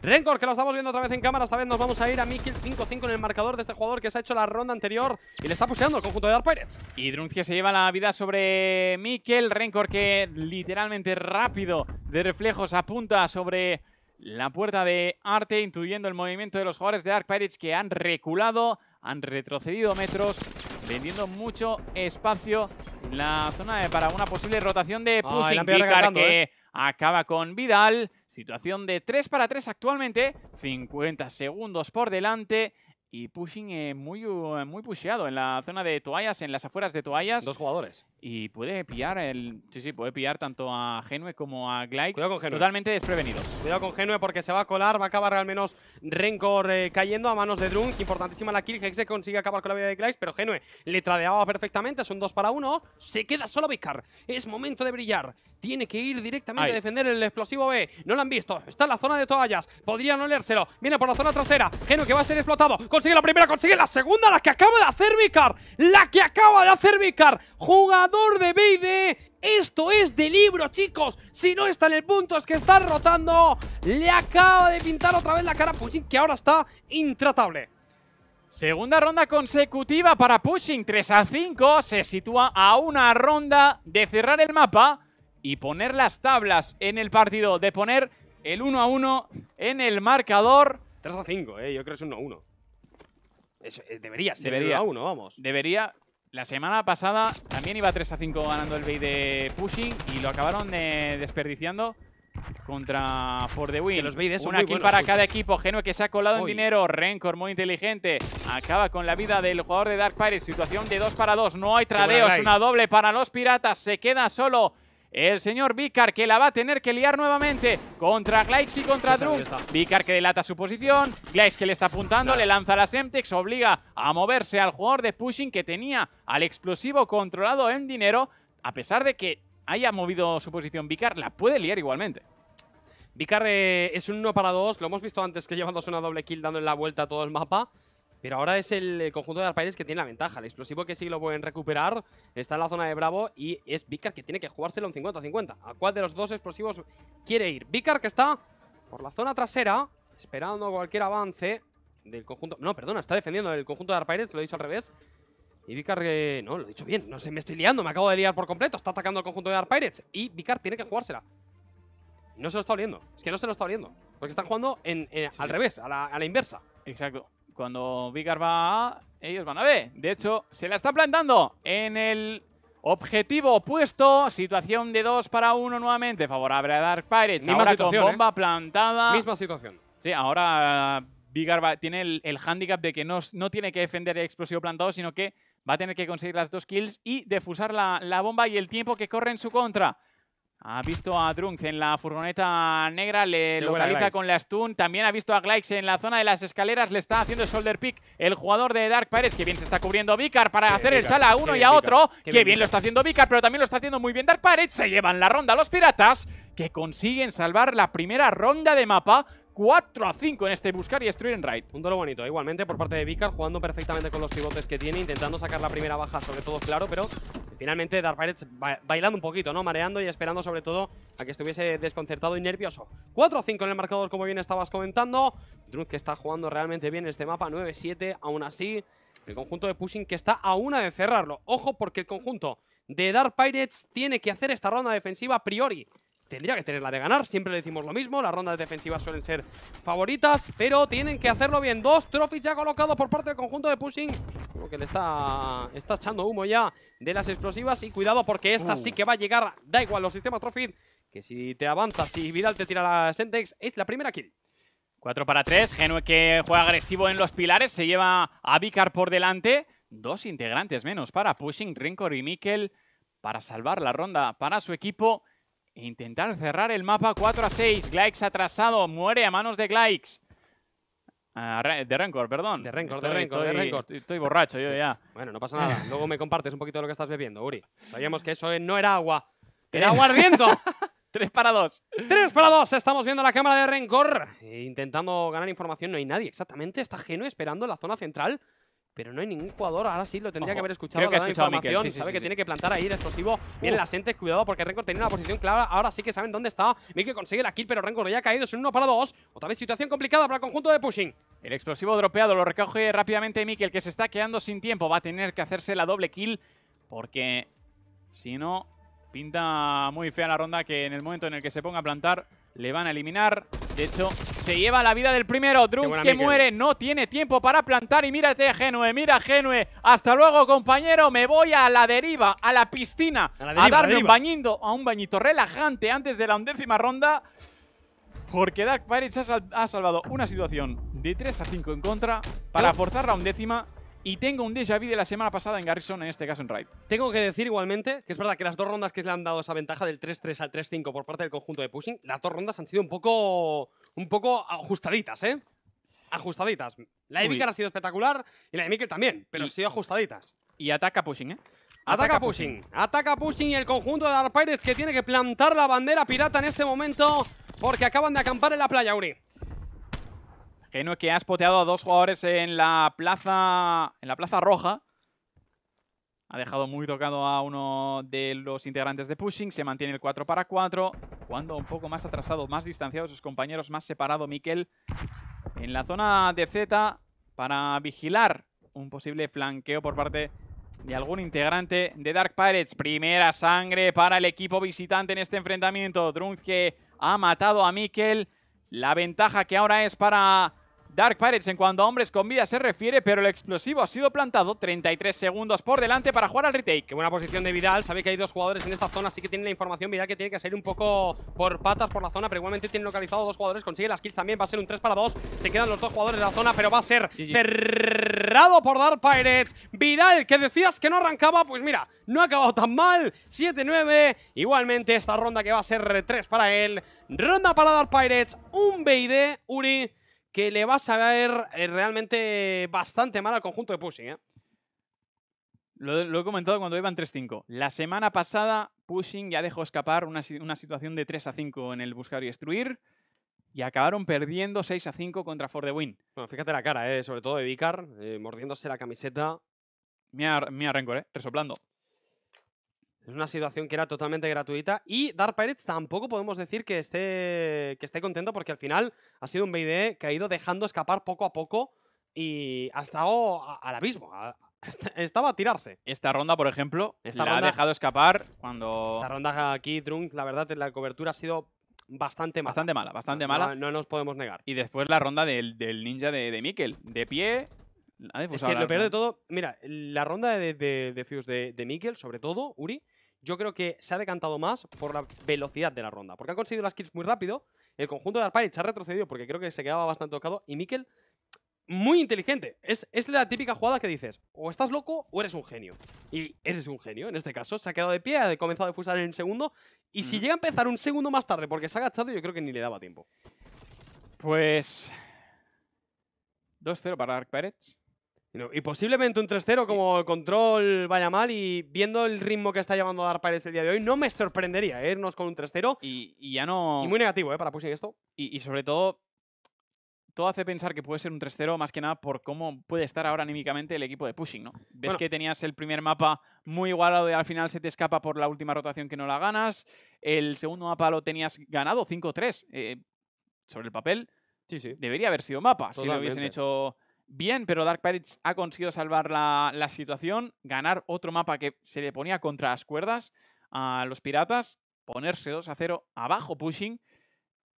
Rencor, que lo estamos viendo otra vez en cámara, esta vez nos vamos a ir a Mikkel 5-5 en el marcador de este jugador que se ha hecho la ronda anterior y le está puseando el conjunto de Dark Pirates. Y Drunzia se lleva la vida sobre Mikkel, Rencor que literalmente rápido de reflejos apunta sobre la puerta de Arte, intuyendo el movimiento de los jugadores de Dark Pirates que han reculado, han retrocedido metros, vendiendo mucho espacio la zona para una posible rotación de Pushing Picard que eh. acaba con Vidal. Situación de 3 para 3 actualmente, 50 segundos por delante. Y pushing eh, muy, eh, muy pusheado en la zona de toallas, en las afueras de toallas. Dos jugadores. Y puede pillar el. Sí, sí, puede pillar tanto a Genue como a Glykes. Totalmente desprevenidos. Cuidado con Genue porque se va a colar, va a acabar al menos Rencor eh, cayendo a manos de Drunk. Importantísima la kill. Hexe consigue acabar con la vida de Glykes, pero Genue le tradeaba perfectamente. Son dos para uno. Se queda solo Vicar, Es momento de brillar. Tiene que ir directamente a defender el explosivo B. No lo han visto. Está en la zona de toallas. Podrían olérselo. Viene por la zona trasera. Genue que va a ser explotado consigue la primera, consigue la segunda, la que acaba de hacer Vicar, la que acaba de hacer Vicar, jugador de BD, esto es de libro, chicos, si no está en el punto es que está rotando, le acaba de pintar otra vez la cara a Pushing que ahora está intratable. Segunda ronda consecutiva para Pushing, 3 a 5, se sitúa a una ronda de cerrar el mapa y poner las tablas en el partido, de poner el 1 a 1 en el marcador. 3 a 5, eh, yo creo que es 1 a 1. Eh, debería ser debería, a vamos. Debería. La semana pasada también iba 3 a 5 ganando el bay de pushing y lo acabaron de eh, desperdiciando contra For the Win. los Una kill para pues. cada equipo. Genue que se ha colado en dinero. Rencor muy inteligente. Acaba con la vida del jugador de Dark Pirates. Situación de 2 para 2. No hay tradeos. Una doble para los piratas. Se queda solo el señor Vicar que la va a tener que liar nuevamente contra Glaix y contra Drunk. Vicar que delata su posición, Glaix que le está apuntando, le lanza la Semtex, obliga a moverse al jugador de Pushing que tenía al explosivo controlado en dinero, a pesar de que haya movido su posición Vicar, la puede liar igualmente. Vicar eh, es un 1 para 2, lo hemos visto antes que llevándose una doble kill dando la vuelta a todo el mapa. Pero ahora es el eh, conjunto de Arpaires que tiene la ventaja. El explosivo que sí lo pueden recuperar está en la zona de Bravo y es Vicar que tiene que jugárselo en 50-50. ¿A cuál de los dos explosivos quiere ir? Vicar que está por la zona trasera, esperando cualquier avance del conjunto... No, perdona, está defendiendo el conjunto de Arpaires, lo he dicho al revés. Y Vicar que... Eh, no, lo he dicho bien, no sé, me estoy liando, me acabo de liar por completo. Está atacando el conjunto de Dark y Vicar tiene que jugársela. No se lo está oliendo, es que no se lo está oliendo. Porque están jugando al revés, a la, a la inversa. Exacto. Cuando Vigar va A, ellos van a ver. De hecho, se la está plantando en el objetivo opuesto. Situación de 2 para 1 nuevamente. Favorable a Dark Pirates. Misma situación, ¿eh? bomba plantada. Misma situación. Sí, ahora Vigar tiene el, hándicap handicap de que no, no tiene que defender el explosivo plantado, sino que va a tener que conseguir las dos kills y defusar la, la bomba y el tiempo que corre en su contra. Ha visto a Drunks en la furgoneta negra, le localiza con la stun. También ha visto a Glyx en la zona de las escaleras, le está haciendo el shoulder pick el jugador de Dark Pirates, que bien se está cubriendo Vicar para hacer el sal a uno y a otro. Qué que bien, lo está haciendo Vicar, pero también lo está haciendo muy bien Dark Pirates. Se llevan la ronda los piratas, que consiguen salvar la primera ronda de mapa 4 a 5 en este buscar y destruir en right. Un duelo bonito, igualmente por parte de Vicar, jugando perfectamente con los pivotes que tiene, intentando sacar la primera baja, sobre todo claro, pero finalmente Dark Pirates bailando un poquito, ¿no? Mareando y esperando sobre todo a que estuviese desconcertado y nervioso. 4 a 5 en el marcador, como bien estabas comentando. Drunk que está jugando realmente bien este mapa, 9-7, aún así. El conjunto de Pushing que está a una de cerrarlo. Ojo porque el conjunto de Dark Pirates tiene que hacer esta ronda defensiva a priori tendría que tener la de ganar. Siempre le decimos lo mismo, las rondas defensivas suelen ser favoritas, pero tienen que hacerlo bien. Dos trophies ya colocados por parte del conjunto de Pushing. Como que le está, está echando humo ya de las explosivas y cuidado porque esta mm. sí que va a llegar. Da igual los sistemas trophies, que si te avanzas, y Vidal te tira la Sentex, es la primera kill. Cuatro para tres, Genue que juega agresivo en los pilares, se lleva a Vicar por delante. Dos integrantes menos para Pushing, Rincor y Mikel para salvar la ronda para su equipo. Intentar cerrar el mapa 4 a 6. Glyx atrasado, muere a manos de Glyx. Ah, de Rencor, perdón. De Rencor, de Rencor, estoy, de Estoy, borracho yo ya. Bueno, no pasa nada. Luego me compartes un poquito lo que estás bebiendo, Uri. Sabíamos que eso no era agua. ¡Era agua ardiendo! Tres para dos. Tres para dos, Estamos viendo la cámara de Rencor. E intentando ganar información. No hay nadie exactamente. Está Geno esperando en la zona central pero no hay ningún jugador. Ahora sí lo tendría que haber escuchado. Creo que ha escuchado sabe que tiene que plantar ahí el explosivo. bien las la gente, cuidado, porque Rencor tenía una posición clara. Ahora sí que saben dónde está. Mikel consigue la kill, pero Rencor ya ha caído. Es un 1 para 2. Otra vez situación complicada para el conjunto de Pushing. El explosivo dropeado lo recoge rápidamente Mikel, que se está quedando sin tiempo. Va a tener que hacerse la doble kill, porque si no, pinta muy fea la ronda que en el momento en el que se ponga a plantar le van a eliminar. De hecho, se lleva la vida del primero. Drunks que muere, no tiene tiempo para plantar. Y mírate, Genue, mira, Genue. Hasta luego, compañero. Me voy a la deriva, a la piscina. A, a darme un bañito, a un bañito relajante antes de la undécima ronda. Porque Dark Pirates ha, ha salvado una situación de 3 a 5 en contra para forzar la undécima y tengo un déjà vu de la semana pasada en Garrison, en este caso en Raid. Tengo que decir igualmente que es verdad que las dos rondas que le han dado esa ventaja del 3-3 al 3-5 por parte del conjunto de Pushing, las dos rondas han sido un poco, un poco ajustaditas, ¿eh? Ajustaditas. La de ha sido espectacular y la de Mikkel también, pero han sido ajustaditas. Y ataca Pushing, ¿eh? Ataca, pushing. Ataca Pushing y el conjunto de Dark Pirates que tiene que plantar la bandera pirata en este momento porque acaban de acampar en la playa, Uri es que ha spoteado a dos jugadores en la plaza, en la plaza roja. Ha dejado muy tocado a uno de los integrantes de Pushing. Se mantiene el 4 para 4. Cuando un poco más atrasado, más distanciado sus compañeros, más separado Mikel. En la zona de Z para vigilar un posible flanqueo por parte de algún integrante de Dark Pirates. Primera sangre para el equipo visitante en este enfrentamiento. Drunzke que ha matado a Mikel. La ventaja que ahora es para Dark Pirates en cuanto a hombres con vida se refiere, pero el explosivo ha sido plantado 33 segundos por delante para jugar al retake. Qué buena posición de Vidal, sabe que hay dos jugadores en esta zona, así que tiene la información Vidal que tiene que salir un poco por patas por la zona, pero igualmente tiene localizado dos jugadores, consigue las kills también, va a ser un 3 para 2, se quedan los dos jugadores en la zona, pero va a ser cerrado por Dark Pirates. Vidal, que decías que no arrancaba, pues mira, no ha acabado tan mal, 7-9, igualmente esta ronda que va a ser 3 para él, ronda para Dark Pirates, un D. Uri que le va a ver eh, realmente bastante mal al conjunto de Pushing. ¿eh? Lo, he comentado cuando iban 3-5. La semana pasada, Pushing ya dejó escapar una, situación de 3-5 en el buscar y destruir y acabaron perdiendo 6-5 contra For the Win. Bueno, fíjate la cara, ¿eh? sobre todo de Vicar, eh, mordiéndose la camiseta. Mira, mira Rencor, resoplando. Es una situación que era totalmente gratuita. Y Dark Pirates tampoco podemos decir que esté, que esté contento porque al final ha sido un BD que ha ido dejando escapar poco a poco y ha estado al abismo. estaba a tirarse. Esta ronda, por ejemplo, la ha dejado escapar cuando... Esta ronda aquí, Drunk, la verdad, la cobertura ha sido bastante mala. Bastante mala, bastante mala. No, nos podemos negar. Y después la ronda del, ninja de, Mikkel. De pie, es que lo peor de todo, mira, la ronda de, de, de Fuse de Mikkel, sobre todo, Uri, yo creo que se ha decantado más por la velocidad de la ronda. Porque ha conseguido las kills muy rápido. El conjunto de Arparic se ha retrocedido porque creo que se quedaba bastante tocado. Y Mikel, muy inteligente. Es, la típica jugada que dices, o estás loco o eres un genio. Y eres un genio, en este caso. Se ha quedado de pie, ha comenzado a fusar en el segundo. Y si llega a empezar un segundo más tarde porque se ha agachado, yo creo que ni le daba tiempo. Pues... 2-0 para Arc Pirates. Y posiblemente un 3-0 como el control vaya mal y viendo el ritmo que está llevando a dar el día de hoy, no me sorprendería ¿eh? irnos con un 3-0. Y, ya no... Y muy negativo, ¿eh? Para Pushing esto. Y, sobre todo, todo hace pensar que puede ser un 3-0 más que nada por cómo puede estar ahora anímicamente el equipo de Pushing, ¿no? Ves que tenías el primer mapa muy igualado y al final se te escapa por la última rotación que no la ganas. El segundo mapa lo tenías ganado 5-3 eh, sobre el papel. Sí, sí. Debería haber sido mapa si lo hubiesen hecho bien, pero Dark Pirates ha conseguido salvar la, situación, ganar otro mapa que se le ponía contra las cuerdas a los piratas, ponerse 2 a 0 abajo pushing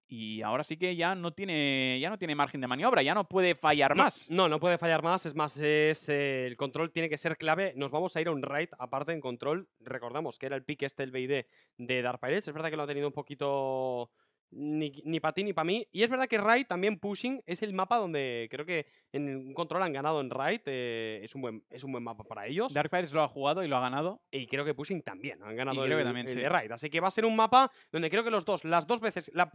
y ahora sí que ya no tiene ya no tiene margen de maniobra, ya no puede fallar más. No, no puede fallar más, es más, es, eh, el control tiene que ser clave. Nos vamos a ir a un raid, aparte en control, recordamos que era el pick este, el BID de Dark Pirates, es verdad que lo ha tenido un poquito ni, para ti ni para mí. Y es verdad que Raid también Pushing es el mapa donde creo que en un control han ganado en Raid. Eh, es, un buen, es un buen mapa para ellos. Dark lo ha jugado y lo ha ganado. Y creo que Pushing también han ganado el, Así que va a ser un mapa donde creo que los dos, las dos veces, la,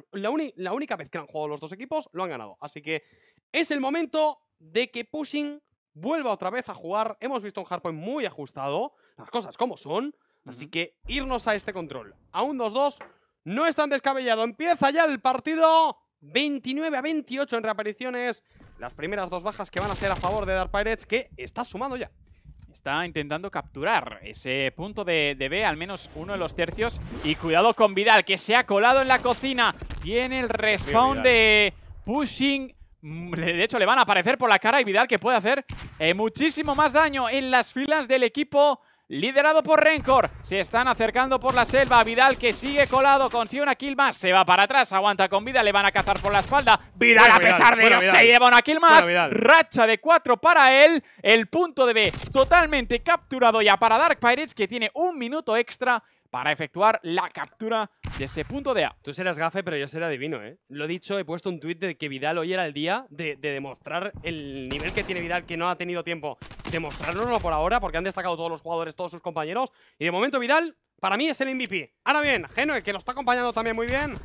única vez que han jugado los dos equipos, lo han ganado. Así que es el momento de que Pushing vuelva otra vez a jugar. Hemos visto un Hardpoint muy ajustado, las cosas como son. Así que irnos a este control. A un 2-2 no es tan descabellado. Empieza ya el partido 29 a 28 en reapariciones. Las primeras dos bajas que van a ser a favor de Dark Pirates, que está sumando ya está intentando capturar ese punto de, B, al menos uno de los tercios. Y cuidado con Vidal, que se ha colado en la cocina. Tiene el respawn de pushing. De hecho, le van a aparecer por la cara y Vidal que puede hacer eh, muchísimo más daño en las filas del equipo liderado por Rencor. Se están acercando por la selva. Vidal que sigue colado, consigue una kill más. Se va para atrás, aguanta con vida, le van a cazar por la espalda. Vidal, a pesar de ello, se lleva una kill más. Racha de cuatro para él. El punto de B totalmente capturado ya para Dark Pirates, que tiene un minuto extra para efectuar la captura de ese punto de A. Tú serás gafe, pero yo seré adivino, ¿eh? Lo dicho, he puesto un tweet de que Vidal hoy era el día de, demostrar el nivel que tiene Vidal, que no ha tenido tiempo de mostrárnoslo por ahora, porque han destacado todos los jugadores, todos sus compañeros. Y de momento Vidal, para mí, es el MVP. Ahora bien, Genoel que lo está acompañando también muy bien,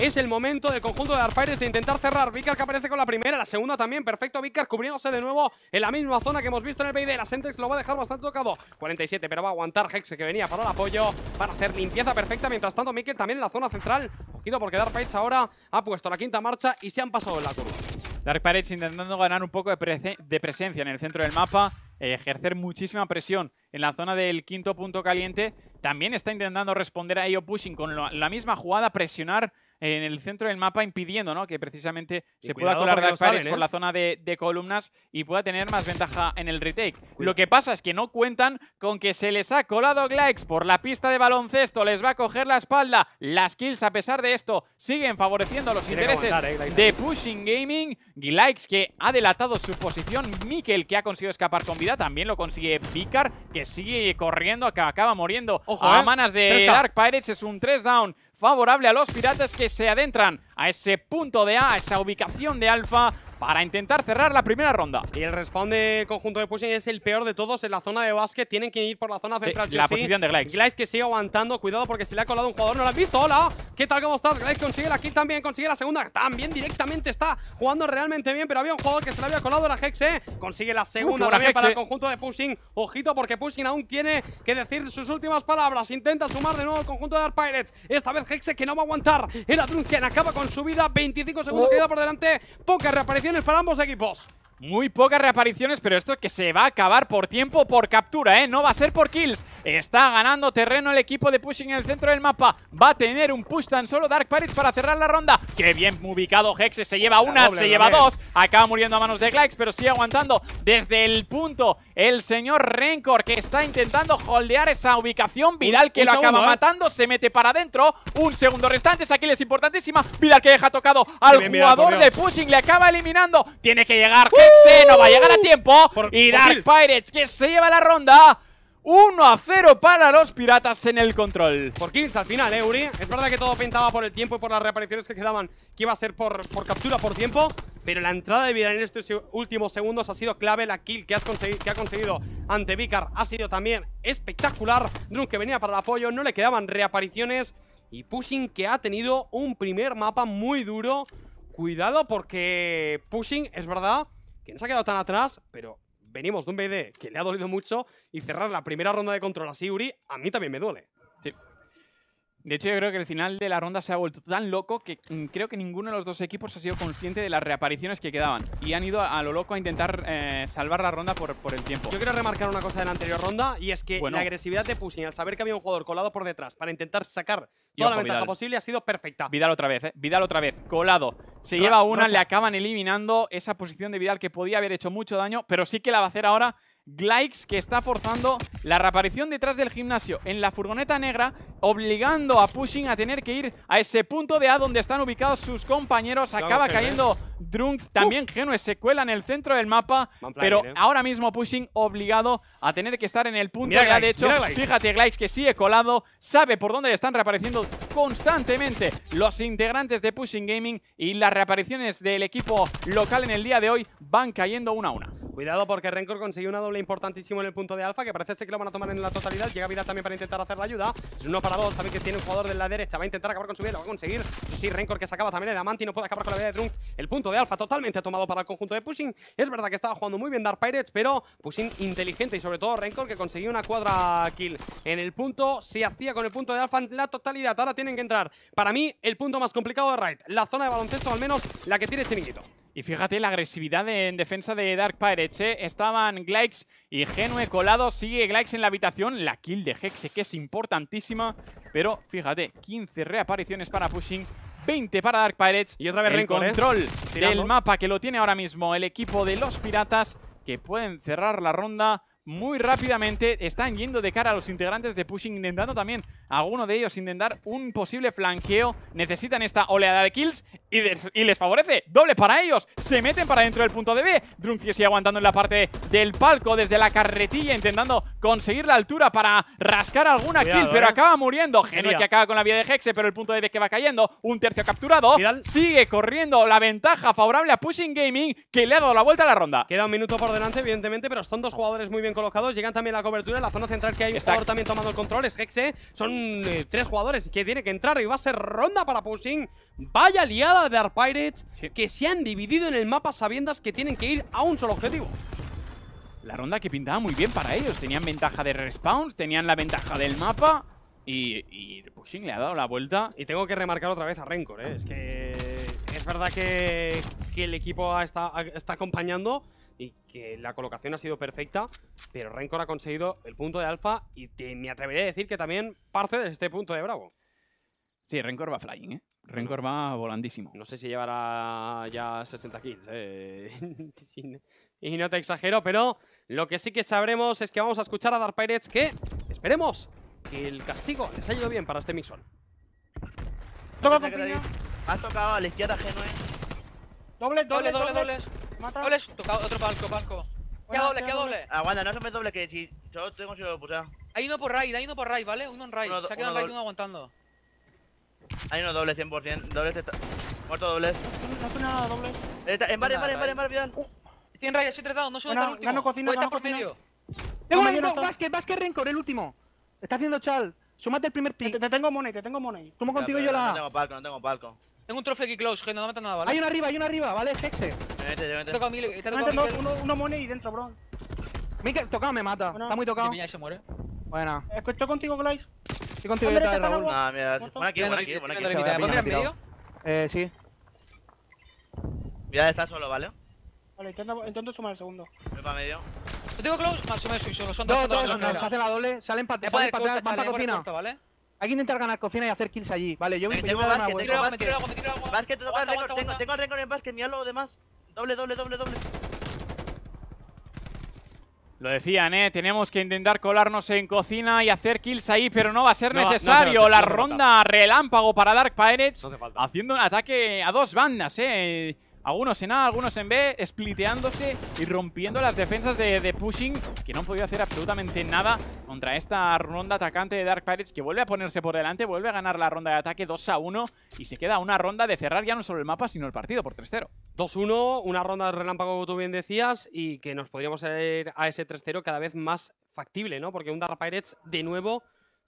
es el momento del conjunto de Pirates de intentar cerrar. Vicar que aparece con la primera, la segunda también. Perfecto, Vicar cubriéndose de nuevo en la misma zona que hemos visto en el de La Sentex lo va a dejar bastante tocado. 47, pero va a aguantar Hexe que venía para el apoyo para hacer limpieza perfecta. Mientras tanto, Mikkel también en la zona central. Ojito porque Dark Pirates ahora ha puesto la quinta marcha y se han pasado en la curva. Dark Pirates intentando ganar un poco de, de presencia en el centro del mapa eh, ejercer muchísima presión en la zona del quinto punto caliente. También está intentando responder a ello Pushing con la misma jugada, presionar en el centro del mapa impidiendo ¿no? que precisamente se pueda colar Dark Pirates por ¿eh? la zona de, columnas y pueda tener más ventaja en el retake. Lo que pasa es que no cuentan con que se les ha colado Glykes por la pista de baloncesto, les va a coger la espalda. Las kills, a pesar de esto, siguen favoreciendo los intereses ¿eh? de Pushing Gaming. Glykes que ha delatado su posición, Mikkel que ha conseguido escapar con vida, también lo consigue Vicar que sigue corriendo, acaba muriendo a ¿eh? manas de Dark Pirates, es un 3 down favorable a los piratas que se adentran a ese punto de A, a esa ubicación de alfa para intentar cerrar la primera ronda. Y el respawn conjunto de Pushing es el peor de todos en la zona de básquet. Tienen que ir por la zona central. la posición de Glax. que sigue aguantando. Cuidado porque se le ha colado un jugador. No lo has visto. ¡Hola! ¿Qué tal? ¿Cómo estás? consigue la kill también, consigue la segunda. También directamente está jugando realmente bien, pero había un jugador que se le había colado la Hexe. ¿eh? Consigue la segunda también para el eh. conjunto de Pushing. Ojito, porque Pushing aún tiene que decir sus últimas palabras. Intenta sumar de nuevo el conjunto de Dark Pirates. Esta vez Hexe que no va a aguantar. El quien acaba con su vida. 25 segundos oh. queda por delante. Pocas reapariciones para ambos equipos. Muy pocas reapariciones, pero esto que se va a acabar por tiempo, por captura, ¿eh? No va a ser por kills. Está ganando terreno el equipo de Pushing en el centro del mapa. Va a tener un push tan solo Dark paris para cerrar la ronda. Qué bien ubicado Hexe se lleva una, se lleva dos. Acaba muriendo a manos de Glax, pero sigue aguantando desde el punto el señor Rencor, que está intentando holdear esa ubicación. Vidal que lo acaba ¿eh? matando, se mete para adentro. Un segundo restante, esa kill es importantísima. Vidal que deja tocado al jugador de Pushing, le acaba eliminando. Tiene que llegar... ¡Uh! Se no va a llegar a tiempo. y Dark Pirates que se lleva la ronda. 1 a 0 para los piratas en el control. Por kills al final, ¿eh, Es verdad que todo pintaba por el tiempo y por las reapariciones que quedaban, que iba a ser por, captura por tiempo. Pero la entrada de vida en estos últimos segundos ha sido clave. La kill que, has conseguido, ha conseguido ante Vicar ha sido también espectacular. Druun que venía para el apoyo, no le quedaban reapariciones. Y Pushing que ha tenido un primer mapa muy duro. Cuidado porque Pushing, es verdad, se ha quedado tan atrás, pero venimos de un BD que le ha dolido mucho y cerrar la primera ronda de control a Siuri a mí también me duele. De hecho, yo creo que el final de la ronda se ha vuelto tan loco que mm, creo que ninguno de los dos equipos ha sido consciente de las reapariciones que quedaban. Y han ido a lo loco a intentar eh, salvar la ronda por, el tiempo. Yo quiero remarcar una cosa de la anterior ronda y es que la agresividad de Pushing, al saber que había un jugador colado por detrás para intentar sacar toda la ventaja posible, ha sido perfecta. Vidal otra vez, ¿eh? Vidal otra vez, colado. Se lleva una, le acaban eliminando esa posición de Vidal que podía haber hecho mucho daño, pero sí que la va a hacer ahora Glikes que está forzando la reaparición detrás del gimnasio en la furgoneta negra, obligando a Pushing a tener que ir a ese punto de A donde están ubicados sus compañeros. Acaba ¿eh? cayendo Drunk, también Genue se cuela en el centro del mapa, pero ¿eh? ahora mismo Pushing obligado a tener que estar en el punto de A. De hecho, fíjate Glykes que sigue colado, sabe por dónde le están reapareciendo constantemente los integrantes de Pushing Gaming y las reapariciones del equipo local en el día de hoy van cayendo una a una. Cuidado porque Rencor consiguió una doble importantísimo en el punto de alfa, que parece ser que lo van a tomar en la totalidad. Llega vida también para intentar hacer la ayuda. Es uno para dos, saben que tiene un jugador de la derecha. Va a intentar acabar con su vida, lo va a conseguir. Sí, Rencor que se acaba también de Damanti, no puede acabar con la vida de Drunk. El punto de alfa totalmente tomado para el conjunto de Pushing. Es verdad que estaba jugando muy bien Dark Pirates, pero Pushing inteligente y sobre todo Rencor que conseguía una cuadra kill en el punto. Se hacía con el punto de alfa en la totalidad. Ahora tienen que entrar, para mí, el punto más complicado de Raid. La zona de baloncesto, al menos la que tiene Chiringuito. Y fíjate la agresividad en defensa de Dark Pirates, eh, Estaban Glyx y Genue colado. Sigue Glyx en la habitación. La kill de Hexe, que es importantísima. Pero fíjate, 15 reapariciones para Pushing. 20 para Dark Pirates. Y otra vez el ¿eh? control del mapa que lo tiene ahora mismo el equipo de los piratas que pueden cerrar la ronda muy rápidamente. Están yendo de cara a los integrantes de Pushing, intentando también alguno de ellos intentar un posible flanqueo. Necesitan esta oleada de kills y, les favorece. Doble para ellos. Se meten para dentro del punto de B. Drunky sigue aguantando en la parte del palco desde la carretilla, intentando conseguir la altura para rascar alguna kill, pero eh. acaba muriendo. Genial que acaba con la vía de Hexe, pero el punto de B que va cayendo. Un tercio capturado. Sigue corriendo la ventaja favorable a Pushing Gaming, que le ha dado la vuelta a la ronda. Queda un minuto por delante, evidentemente, pero son dos jugadores muy bien colocados. Llegan también la cobertura. En la zona central que hay un jugador también tomando el control. Es Hexe. Son eh, tres jugadores que tiene que entrar y va a ser ronda para Pushing. Vaya liada de Dark Pirates que se han dividido en el mapa sabiendas que tienen que ir a un solo objetivo la ronda que pintaba muy bien para ellos. Tenían ventaja de respawns, tenían la ventaja del mapa y, Pushing le ha dado la vuelta. Y tengo que remarcar otra vez a Rencor, ¿eh? es que es verdad que, el equipo está, está acompañando, y que la colocación ha sido perfecta, pero Rencor ha conseguido el punto de alfa y me atrevería a decir que también parte de este punto de Bravo. Sí, Rencor va flying, ¿eh? Rencor va volandísimo. No sé si llevará ya 60 kills, ¿eh? y no te exagero, pero lo que sí que sabremos es que vamos a escuchar a Dark Pirates que, esperemos, que el castigo les haya ido bien para este Mixon. Toca Has tocado a la izquierda Genoe. ¿eh? Doble, doble, doble, doble. Doble, tocado, otro palco, palco. Queda doble, queda doble. Aguanta, ah, no se me doble que si yo tengo si lo puse. Hay uno por raid, hay uno por raid, ¿vale? Uno en raid. Se ha quedado en raid uno aguantando. Hay uno doble 100%, Doble está... Muerto doble No hace nada, dobles. en bar, en bar, en bar, en bar, Vidal. Tiene rayas, estoy tratado, no se el a último. Gano cocina, gano por medio. Tengo un no, Vázquez, Rencor, el último. Está haciendo chal. Súmate el primer pick. Te, tengo money, te tengo money. Tomo contigo yo la... No tengo palco, no tengo palco. Tengo un trofeo aquí close, que no me nada, ¿vale? Hay uno arriba, hay uno arriba, ¿vale? Hexe. Vete, vete. Te toca mil, te Uno, uno money y dentro, bro. Mikel, tocado me mata, está muy tocado. Y se muere. Buena. Eh, estoy contigo, Glaze. Estoy contigo, yo de Raúl. Ah, mira, pon aquí, pon aquí, pon aquí. ¿Pondré en medio? Eh, sí. Mira, está solo, ¿vale? Vale, intento, sumar el segundo. Voy para medio. Yo tengo close, más o menos soy solo, son dos. Dos, dos, se hacen la doble, salen para van para cocina. Hay que intentar ganar cocina y hacer kills allí. Vale, yo voy a dar Tengo, el récord en basket, mira lo demás. Doble, doble, doble, Lo decían, ¿eh? Tenemos que intentar colarnos en cocina y hacer kills ahí, pero no va a ser necesario. la ronda relámpago para Dark Pirates. Haciendo un ataque a dos bandas, ¿eh? Algunos en A, algunos en B, spliteándose y rompiendo las defensas de, Pushing, que no han podido hacer absolutamente nada contra esta ronda atacante de Dark Pirates, que vuelve a ponerse por delante, vuelve a ganar la ronda de ataque 2 a 1 y se queda una ronda de cerrar ya no solo el mapa, sino el partido por 3-0. 2-1, una ronda de relámpago, como tú bien decías, y que nos podríamos ir a ese 3-0 cada vez más factible, ¿no? Porque un Dark Pirates, de nuevo,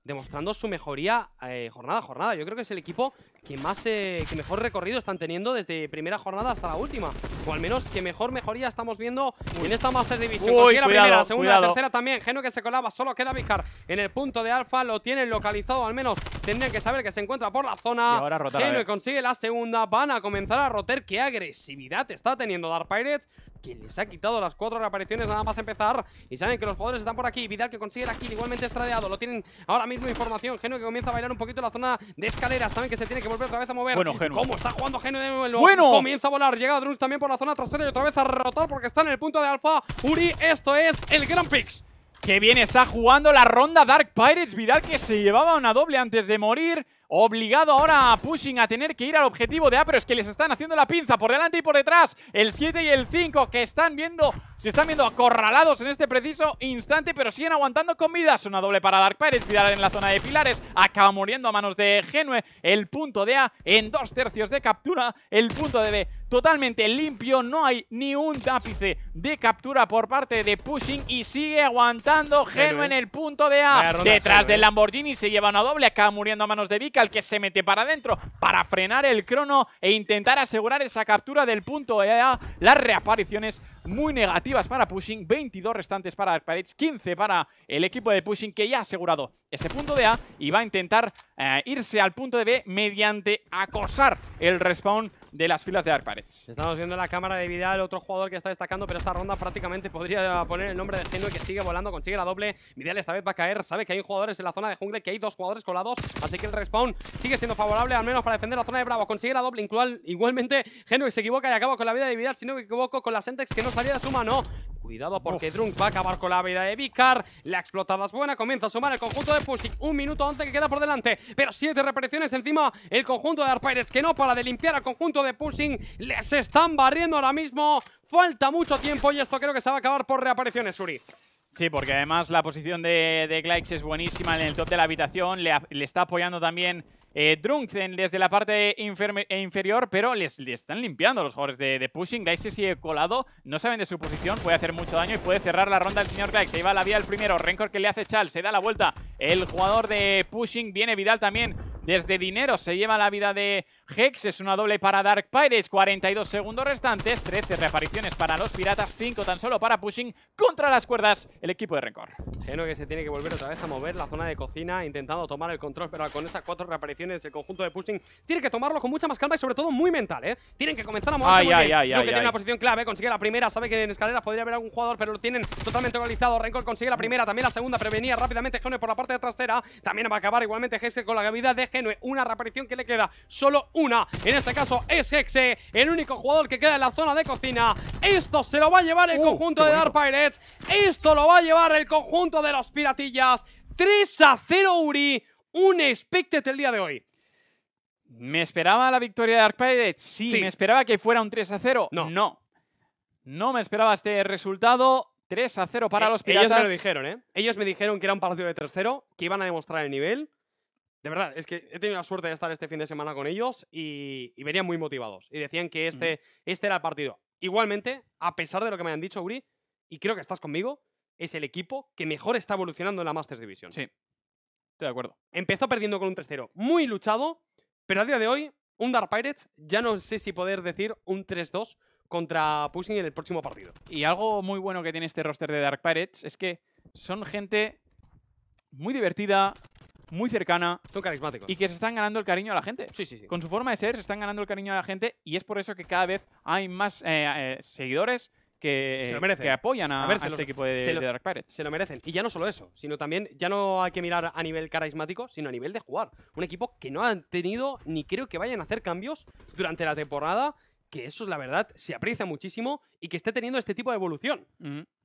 demostrando su mejoría eh, jornada jornada. Yo creo que es el equipo que más eh, que mejor recorrido están teniendo desde primera jornada hasta la última. O al menos que mejor mejoría estamos viendo en esta Master Division. la primera, segunda, tercera también. Geno que se colaba, solo queda Vicar en el punto de alfa. Lo tienen localizado, al menos tendrían que saber que se encuentra por la zona. ahora Geno consigue la segunda. Van a comenzar a roter Qué agresividad está teniendo Dark Pirates. Que les ha quitado las cuatro reapariciones nada más empezar. Y saben que los jugadores están por aquí. Vidal que consigue la kill, igualmente estradeado. Lo tienen ahora mismo información. Geno que comienza a bailar un poquito la zona de escalera. Saben que se tiene que volver otra vez a mover. Bueno, Genu. ¿Cómo está jugando Geno de nuevo? Bueno. Comienza a volar. Llega Druid también por la zona trasera y otra vez a rotar porque está en el punto de alfa. Uri, esto es el Grand Prix. que bien está jugando la ronda Dark Pirates. Vidal que se llevaba una doble antes de morir. Obligado ahora a Pushing a tener que ir al objetivo de A, pero es que les están haciendo la pinza por delante y por detrás. El 7 y el 5 que están viendo, se están viendo acorralados en este preciso instante, pero siguen aguantando con vidas. Una doble para Dark Pirates, tirar en la zona de pilares, acaba muriendo a manos de Genue. El punto de A en dos tercios de captura, el punto de B totalmente limpio, no hay ni un tápice de captura por parte de Pushing y sigue aguantando Geno en el punto de A. Detrás del eh. Lamborghini se lleva una doble, acaba muriendo a manos de Vical que se mete para adentro para frenar el crono e intentar asegurar esa captura del punto de A. Las reapariciones muy negativas para Pushing, 22 restantes para Dark Pirates, 15 para el equipo de Pushing que ya ha asegurado ese punto de A y va a intentar eh, irse al punto de B mediante acosar el respawn de las filas de Dark Pirates. Estamos viendo la cámara de Vidal, otro jugador que está destacando, pero esta ronda prácticamente podría poner el nombre de Genue que sigue volando, consigue la doble. Vidal esta vez va a caer, sabe que hay jugadores en la zona de jungle, que hay dos jugadores colados, así que el respawn sigue siendo favorable, al menos para defender la zona de Bravo. Consigue la doble, igual, igualmente Genue se equivoca y acaba con la vida de Vidal, si no me equivoco, con la Sentex que no de su no. Cuidado porque Drunk va a acabar con la vida de Vicar. La explotada es buena. Comienza a sumar el conjunto de Pushing. Un minuto antes que queda por delante. Pero siete reapariciones encima. El conjunto de Arpaires que no para de limpiar al conjunto de Pushing. Les están barriendo ahora mismo. Falta mucho tiempo y esto creo que se va a acabar por reapariciones, Uri. Sí, porque además la posición de, de es buenísima en el top de la habitación. le está apoyando también eh, desde la parte e inferior, pero les, están limpiando los jugadores de, Pushing. Glyx se sigue colado, no saben de su posición, puede hacer mucho daño y puede cerrar la ronda el señor Glyx. Se iba la vía el primero, Rencor que le hace Chal, se da la vuelta el jugador de Pushing. Viene Vidal también desde dinero se lleva la vida de Hex. Es una doble para Dark Pirates. 42 segundos restantes. 13 reapariciones para los piratas. 5 tan solo para Pushing contra las cuerdas el equipo de Rencor. Geno que se tiene que volver otra vez a mover la zona de cocina. Intentando tomar el control. Pero con esas cuatro reapariciones el conjunto de Pushing tiene que tomarlo con mucha más calma y sobre todo muy mental. ¿eh? Tienen que comenzar a moverse ay, que tiene una posición clave. Consigue la primera. Sabe que en escaleras podría haber algún jugador. Pero lo tienen totalmente localizado. Rencor consigue la primera. También la segunda. Pero rápidamente Geno por la parte trasera. También va a acabar igualmente Hex con la vida de Geno una reaparición que le queda, solo una. En este caso es Hexe, el único jugador que queda en la zona de cocina. Esto se lo va a llevar el uh, conjunto de Dark Pirates. Esto lo va a llevar el conjunto de los Piratillas. 3 a 0 Uri. Un expected el día de hoy. ¿Me esperaba la victoria de Dark Pirates? Sí, ¿Me esperaba que fuera un 3 a 0? No. No. No me esperaba este resultado. 3 a 0 para eh, los piratas. Ellos me lo dijeron, ¿eh? Ellos me dijeron que era un partido de 3-0, que iban a demostrar el nivel de verdad, es que he tenido la suerte de estar este fin de semana con ellos y, venían muy motivados. Y decían que este, este era el partido. Igualmente, a pesar de lo que me han dicho, Uri, y creo que estás conmigo, es el equipo que mejor está evolucionando en la Masters Division. Sí. Estoy de acuerdo. Empezó perdiendo con un 3-0 muy luchado, pero a día de hoy, un Dark Pirates, ya no sé si poder decir un 3-2 contra Pushing en el próximo partido. Y algo muy bueno que tiene este roster de Dark Pirates es que son gente muy divertida, muy cercana. Son carismáticos. Y que se están ganando el cariño a la gente. Sí, sí, sí. Con su forma de ser, se están ganando el cariño a la gente y es por eso que cada vez hay más eh, eh, seguidores que, eh, que, apoyan a, este equipo de, Dark Pirates. Se lo merecen. Y ya no solo eso, sino también, ya no hay que mirar a nivel carismático, sino a nivel de jugar. Un equipo que no ha tenido, ni creo que vayan a hacer cambios durante la temporada, que eso, la verdad, se aprecia muchísimo y que esté teniendo este tipo de evolución.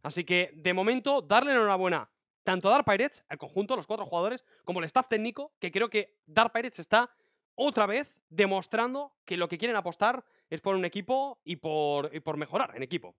Así que, de momento, darle enhorabuena tanto a Dark Pirates, al conjunto, los cuatro jugadores, como el staff técnico, que creo que Dark Pirates está otra vez demostrando que lo que quieren apostar es por un equipo y por, por mejorar en equipo.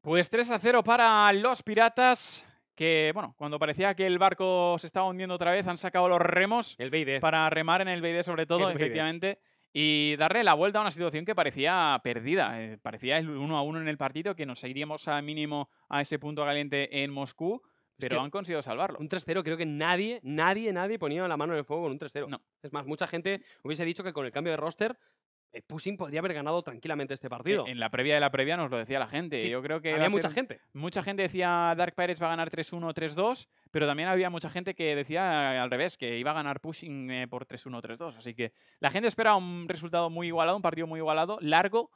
Pues 3 a 0 para los Piratas que, bueno, cuando parecía que el barco se estaba hundiendo otra vez, han sacado los remos el para remar en el BID sobre todo, efectivamente, y darle la vuelta a una situación que parecía perdida. Eh, parecía el 1 a 1 en el partido, que nos seguiríamos a mínimo a ese punto caliente en Moscú, pero han conseguido salvarlo. Un 3-0, creo que nadie, nadie, nadie ponía la mano en el fuego con un 3-0. No. Es más, mucha gente hubiese dicho que con el cambio de roster eh, Pushing podría haber ganado tranquilamente este e-, partido. En la previa de la previa nos lo decía la gente. yo creo que había mucha gente. Mucha gente decía Dark Pirates va a ganar 3-1, 3-2, pero también había mucha gente que decía eh, al revés, que iba a ganar Pushing eh, por 3-1, 3-2. Así que la gente espera un resultado muy igualado, un partido muy igualado, largo,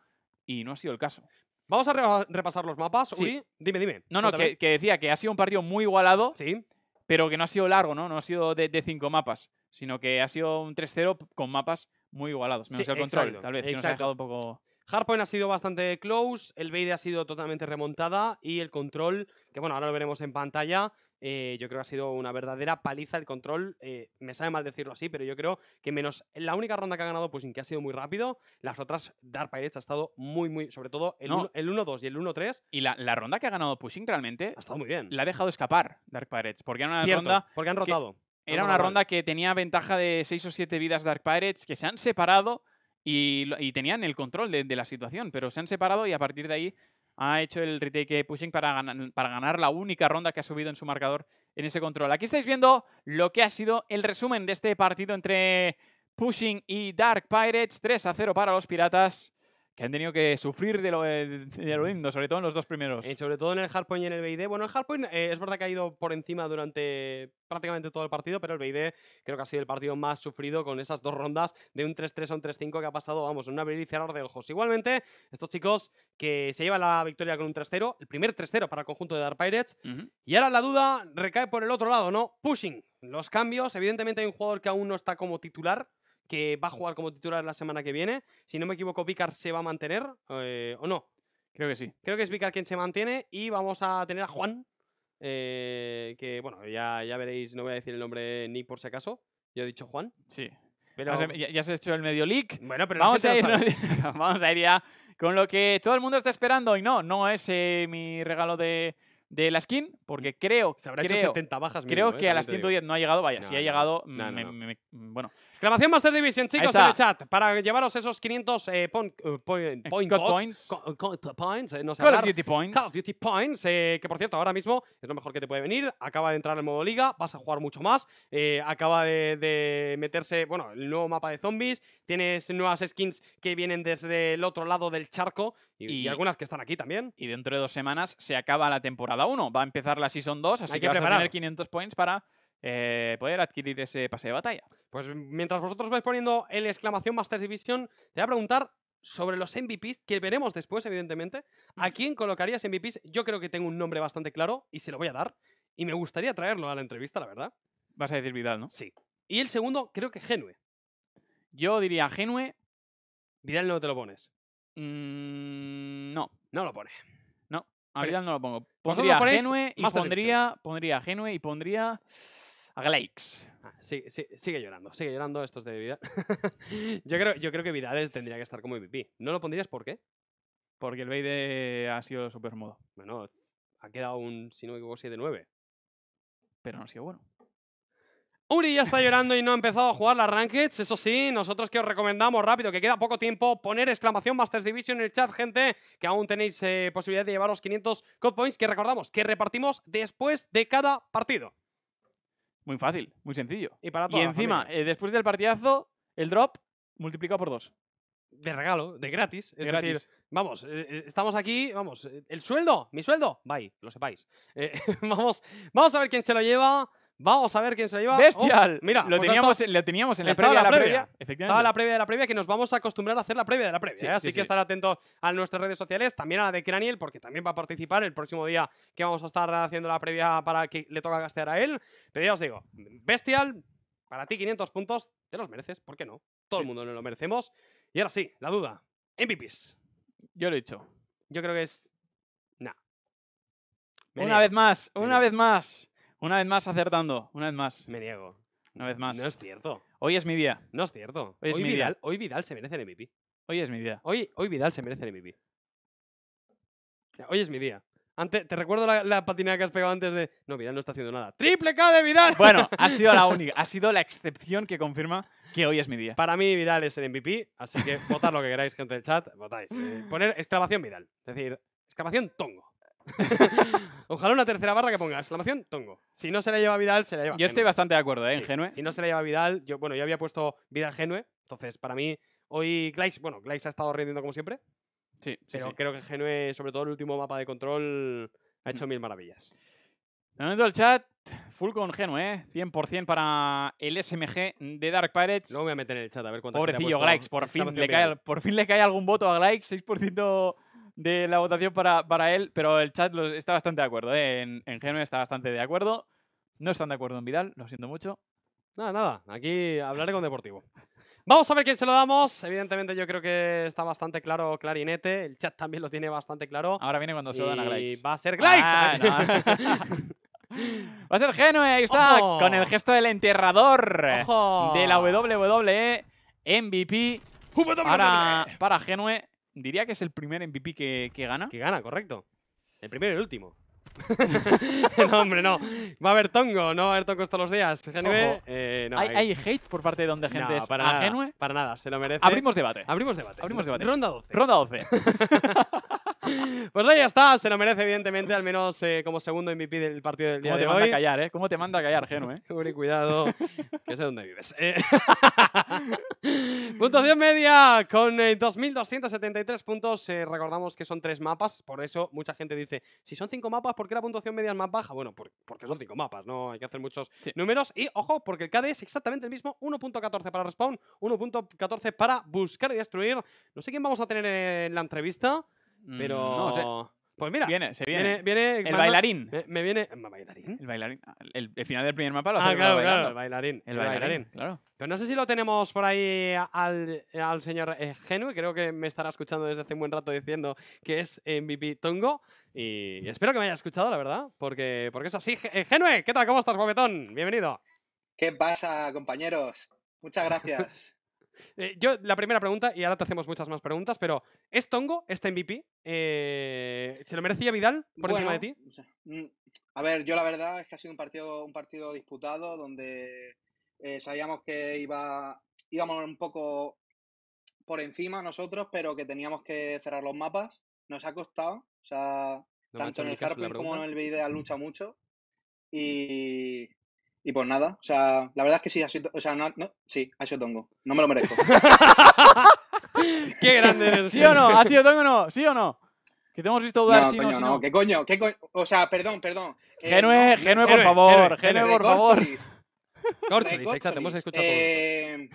y no ha sido el caso. Vamos a repasar los mapas, sí. Uri. Dime, dime. No, no, que, decía que ha sido un partido muy igualado, sí. pero que no ha sido largo, ¿no? No ha sido de, cinco mapas, sino que ha sido un 3-0 con mapas muy igualados. Menos el control, tal vez, exacto. ha poco... Hardpoint ha sido bastante close, el Bade ha sido totalmente remontada y el control, que bueno, ahora lo veremos en pantalla, eh, yo creo que ha sido una verdadera paliza el control. Eh, me sabe mal decirlo así, pero yo creo que menos la única ronda que ha ganado Pushing, que ha sido muy rápido, las otras Dark Pirates ha estado muy, muy. Sobre todo el 1-2 y el 1-3. Y la, ronda que ha ganado Pushing realmente. Ha estado muy bien. La ha dejado escapar Dark Pirates, porque era una ronda. Porque han rotado. era una ronda que tenía ventaja de 6 o 7 vidas Dark Pirates, que se han separado. Y, tenían el control de, la situación, pero se han separado y a partir de ahí ha hecho el retake pushing para ganar, para ganar la única ronda que ha subido en su marcador en ese control. Aquí estáis viendo lo que ha sido el resumen de este partido entre Pushing y Dark Pirates. 3 a 0 para los piratas que han tenido que sufrir de lo, eh, de lindo, sobre todo en los dos primeros. y eh, sobre todo en el Hardpoint y en el BID. Bueno, el Hardpoint eh, es verdad que ha ido por encima durante prácticamente todo el partido, pero el BID creo que ha sido el partido más sufrido con esas dos rondas de un 3-3 a un 3-5 que ha pasado, vamos, en una a y hora de ojos. Igualmente, estos chicos que se llevan la victoria con un 3-0, el primer 3-0 para el conjunto de Dark Pirates, y ahora la duda recae por el otro lado, ¿no? Pushing. Los cambios, evidentemente hay un jugador que aún no está como titular, que va a jugar como titular la semana que viene. Si no me equivoco, Vicar se va a mantener, eh, ¿o no? Creo que sí. Creo que es Vicar quien se mantiene y vamos a tener a Juan, eh, que bueno, ya, veréis, no voy a decir el nombre ni por si acaso. Yo he dicho Juan. Sí. Ya, se ha hecho el medio leak. Bueno, pero vamos, a ir, ya con lo que todo el mundo está esperando. Y no, no es eh, mi regalo de, de la skin, porque creo, creo, 70 bajas creo ¿eh? que a las 110 no ha llegado, vaya, si ha llegado, bueno. Exclamación Master Division, chicos, en el chat, para llevaros esos 500 eh, eh, points points, points Call of Duty points, Call of Duty points, que por cierto ahora mismo es lo mejor que te puede venir, acaba de entrar en modo liga, vas a jugar mucho más, acaba de, de meterse, bueno, el nuevo mapa de zombies, tienes nuevas skins que vienen desde el otro lado del charco y, algunas que están aquí también. Y dentro de dos semanas se acaba la temporada 1, va a empezar la Season 2, así Hay que, preparar. vas a 500 points para eh, poder adquirir ese pase de batalla. Pues mientras vosotros vais poniendo el exclamación Masters Division, te voy a preguntar sobre los MVPs, que veremos después, evidentemente. ¿A quién colocarías MVPs? Yo creo que tengo un nombre bastante claro y se lo voy a dar. Y me gustaría traerlo a la entrevista, la verdad. Vas a decir Vidal, ¿no? Sí. Y el segundo, creo que Genue. Yo diría Genue. Vidal no te lo pones. Mm, no. No lo pone. No, a Vidal no lo pongo. Pondría Genue y pondría, pondría Genue y pondría a Glax ah, sigue llorando, sigue llorando estos de Vidal. yo, creo, yo creo que Vidal tendría que estar como MVP. ¿No lo pondrías por qué? Porque el Beide ha sido supermodo. Bueno, ha quedado un, si no me equivoco, 7-9. Pero no ha sido bueno. Uri ya está llorando y no ha empezado a jugar las Rankeds. Eso sí, nosotros que os recomendamos rápido, que queda poco tiempo, poner exclamación Masters Division en el chat, gente, que aún tenéis eh, posibilidad de llevaros 500 code points, que recordamos, que repartimos después de cada partido. Muy fácil, muy sencillo. Y, para encima, eh, después del partidazo, el drop multiplicado por dos. De regalo, de gratis. Es gratis. decir, Vamos, eh, estamos aquí, vamos, el sueldo, mi sueldo, bye, lo sepáis. vamos, vamos a ver quién se lo lleva. Vamos a ver quién se la lleva. ¡Bestial! Oh, mira, pues lo teníamos, en la previa, la previa, Efectivamente. Estaba la previa de la previa, que nos vamos a acostumbrar a hacer la previa de la previa. ¿eh? Así que estar atentos a nuestras redes sociales, también a la de Craniel, porque también va a participar el próximo día que vamos a estar haciendo la previa para que le toca gastear a él. Pero ya os digo, Bestial, para ti 500 puntos, te los mereces, ¿por qué no? Todo el mundo nos lo merecemos. Y ahora sí, la duda. MVPs. Yo lo he dicho. Yo creo que es. Nah. Una vez más, una vez más. Una vez más acertando, una vez más. Me niego. Una vez más. No es cierto. Hoy es mi día. No es cierto. Hoy, es mi Vidal, día. hoy Vidal se merece el MVP. Hoy es mi día. Hoy, hoy Vidal se merece el MVP. Hoy es mi día. Antes, te recuerdo la, la, patinada que has pegado antes de. No, Vidal no está haciendo nada. ¡Triple K de Vidal! Bueno, ha sido la única, ha sido la excepción que confirma que hoy es mi día. Para mí, Vidal es el MVP, así que votad lo que queráis, gente del chat, votáis. Eh, poner excavación Vidal. Es decir, excavación tongo. Ojalá una tercera barra que ponga exclamación Tongo. Si no se la lleva Vidal, se la lleva. Yo estoy bastante de acuerdo, ¿eh? En Genue. Si no se la lleva Vidal, yo, bueno, yo había puesto Vidal Genue. Entonces, para mí, hoy Glyx, bueno, Glyx ha estado rindiendo como siempre. Sí, sí Pero creo que Genue, sobre todo el último mapa de control, ha hecho mm. mil maravillas. Dando el chat, full con Genue, ¿eh? 100% para el SMG de Dark Pirates. No voy a meter en el chat a ver cuánto Pobrecillo Glyx, por fin, le cae, por fin le cae algún voto a Glyx. 6% de la votación para, para él, pero el chat está bastante de acuerdo. ¿eh? En, en está bastante de acuerdo. No están de acuerdo en Vidal, lo siento mucho. Nada, nada. Aquí hablaré con Deportivo. Vamos a ver quién se lo damos. Evidentemente yo creo que está bastante claro Clarinete. El chat también lo tiene bastante claro. Ahora viene cuando se lo dan a Glykes. Y va a ser Glykes. Ah, va a ser Genue. Ahí está. Con el gesto del enterrador de la WWE. MVP e. para, para Genue diría que es el primer MVP que, que gana. Que gana, correcto. El primero y el último. no, hombre, no. Va a haber tongo, no va a haber tongo todos los días. Genue, eh, no, ¿Hay, hay... hate por parte de donde gente es a ¿eh? para nada, se lo merece. Abrimos debate. Abrimos debate. Abrimos debate. Ronda 12. Ronda 12. pues ahí está, se lo merece evidentemente, al menos eh, como segundo MVP del partido del día de hoy. ¿Cómo te manda a callar, eh? ¿Cómo te manda a callar, Geno, eh? Uri, cuidado, que sé dónde vives. Eh. Puntuación media con 2.273 eh, puntos. Eh, recordamos que son tres mapas, por eso mucha gente dice, si son cinco mapas, ¿por qué la puntuación media es más baja? Bueno, porque son cinco mapas, no hay que hacer muchos números. Y ojo, porque el KD es exactamente el mismo, 1.14 para respawn, 1.14 para buscar y destruir. No sé quién vamos a tener en la entrevista. Pero. pues mira, viene, se viene. viene, el bailarín. Me, viene. ¿Bailarín? El bailarín. Ah, el, final del primer mapa lo Ah, claro, El bailarín. El, bailarín, Claro. Pero no sé si lo tenemos por ahí al, al señor eh, Genue, Creo que me estará escuchando desde hace un buen rato diciendo que es eh, MVP Tongo. Y espero que me haya escuchado, la verdad. Porque, porque es así. Eh, Genue, ¿qué tal? ¿Cómo estás, guapetón? Bienvenido. ¿Qué pasa, compañeros? Muchas gracias. Eh, yo, la primera pregunta, y ahora te hacemos muchas más preguntas, pero ¿es Tongo este MVP? Eh, ¿Se lo merecía Vidal por encima de ti? Mm, a ver, yo la verdad es que ha sido un partido, un partido disputado donde eh, sabíamos que iba, íbamos un poco por encima nosotros, pero que teníamos que cerrar los mapas. Nos ha costado, o sea, tanto en el pero como en el Vidal lucha mucho. Mm. Y, y pues nada, o sea, la verdad es que sí, ha sido, o sea, no, sí, ha sido tongo. No me lo merezco. Qué grande eres. ¿Sí o no? ¿Ha sido tongo o no? ¿Sí o no? Que te hemos visto dudar no, si coño, no, no. ¿Qué coño? ¿Qué coño? O sea, perdón, perdón. Eh, Genue, Genue, por favor. Genue, por favor. Corcholis, exacto, hemos escuchado eh,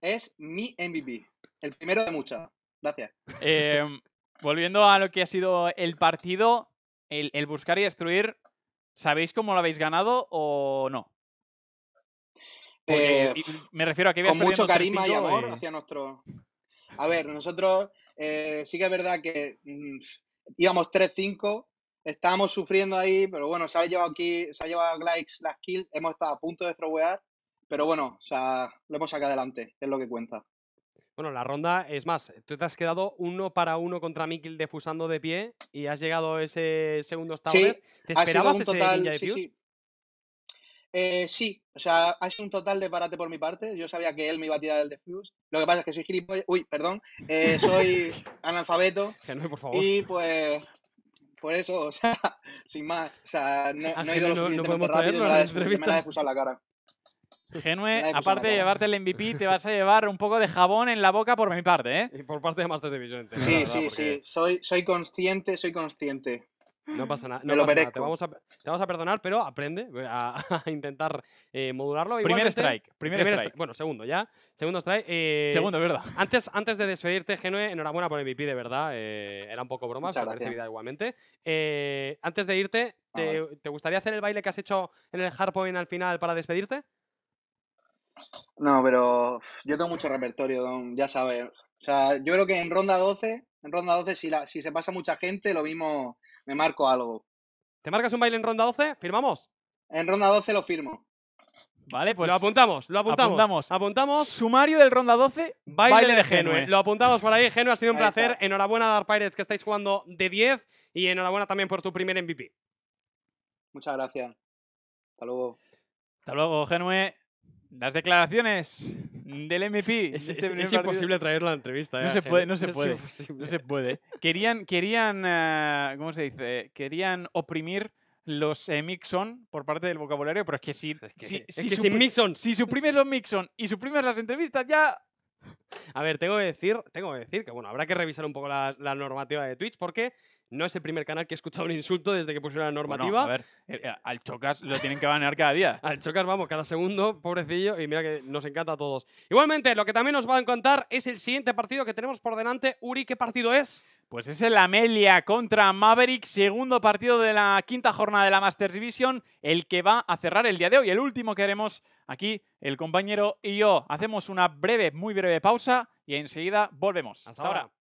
Es mi MVP. El primero de muchas. Gracias. Eh, volviendo a lo que ha sido el partido, el buscar y destruir, ¿sabéis cómo lo habéis ganado o no? Eh, me refiero a que con mucho carisma y amor hacia nuestro. A ver, nosotros eh, sí que es verdad que mm, íbamos 3-5, estábamos sufriendo ahí, pero bueno, se ha llevado aquí, se ha llevado likes, las kills, hemos estado a punto de throwear, pero bueno, o sea, lo hemos sacado adelante, es lo que cuenta. Bueno, la ronda, es más, tú te has quedado uno para uno contra Mikil defusando de pie y has llegado ese segundo estado. ¿Te esperabas ese total, ninja de Sí, eh, sí, o sea, ha sido un total de parate por mi parte. Yo sabía que él me iba a tirar el defuse. Lo que pasa es que soy gilipollas. Uy, perdón. Eh, soy analfabeto. Genue, por favor. Y pues. Por eso, o sea, sin más. O sea, no, ah, he ido no, podemos rápido, traerlo la entrevista. Me la la cara. Genue, aparte de llevarte el MVP, te vas a llevar un poco de jabón en la boca por mi parte, ¿eh? Y por parte de Masters de Sí, sí, sí. Soy, soy consciente, soy consciente. No pasa, no nada. Te vamos, a, vamos, a, perdonar, pero aprende a, intentar eh, modularlo. Primer strike. primero Bueno, segundo ya. Segundo strike. Eh, segundo, verdad. Antes, antes de despedirte, Genue, enhorabuena por el MVP, de verdad. Eh, era un poco broma, se recibida igualmente. antes de irte, te, gustaría hacer el baile que has hecho en el hardpoint al final para despedirte? No, pero yo tengo mucho repertorio, ya sabes. O sea, yo creo que en ronda 12, en ronda 12 si, la, si se pasa mucha gente, lo mismo me marco algo. ¿Te marcas un baile en ronda 12? ¿Firmamos? En ronda 12 lo firmo. Vale, pues. Lo apuntamos, lo apuntamos. Apuntamos. Sumario del ronda 12, baile, de Genue. Lo apuntamos por ahí. Genue, ha sido un placer. Enhorabuena, Dark Pirates, que estáis jugando de 10. Y enhorabuena también por tu primer MVP. Muchas gracias. Hasta luego. Hasta luego, Genue. Las declaraciones del MP. Es, este imposible traer la entrevista. ¿eh? No se puede, no se puede. No se puede. Querían, querían eh, ¿cómo se dice? Querían oprimir los eh, Mixon por parte del vocabulario, pero es que si, es si, si suprimes los Mixon y suprimes las entrevistas, ya a ver, tengo que decir, tengo que decir que bueno, habrá que revisar un poco la normativa de Twitch porque no es el primer canal que he escuchado un insulto desde que pusieron la normativa. a ver, eh, eh, al Chocas lo tienen que banear cada día. al Chocas, vamos, cada segundo, pobrecillo, y mira que nos encanta a todos. Igualmente, lo que también nos van a contar es el siguiente partido que tenemos por delante. Uri, ¿qué partido es? Pues es el Amelia contra Maverick, segundo partido de la quinta jornada de la Masters Division, el que va a cerrar el día de hoy, el último que haremos aquí, el compañero y yo. Hacemos una breve, muy breve pausa y enseguida volvemos. Hasta, ahora.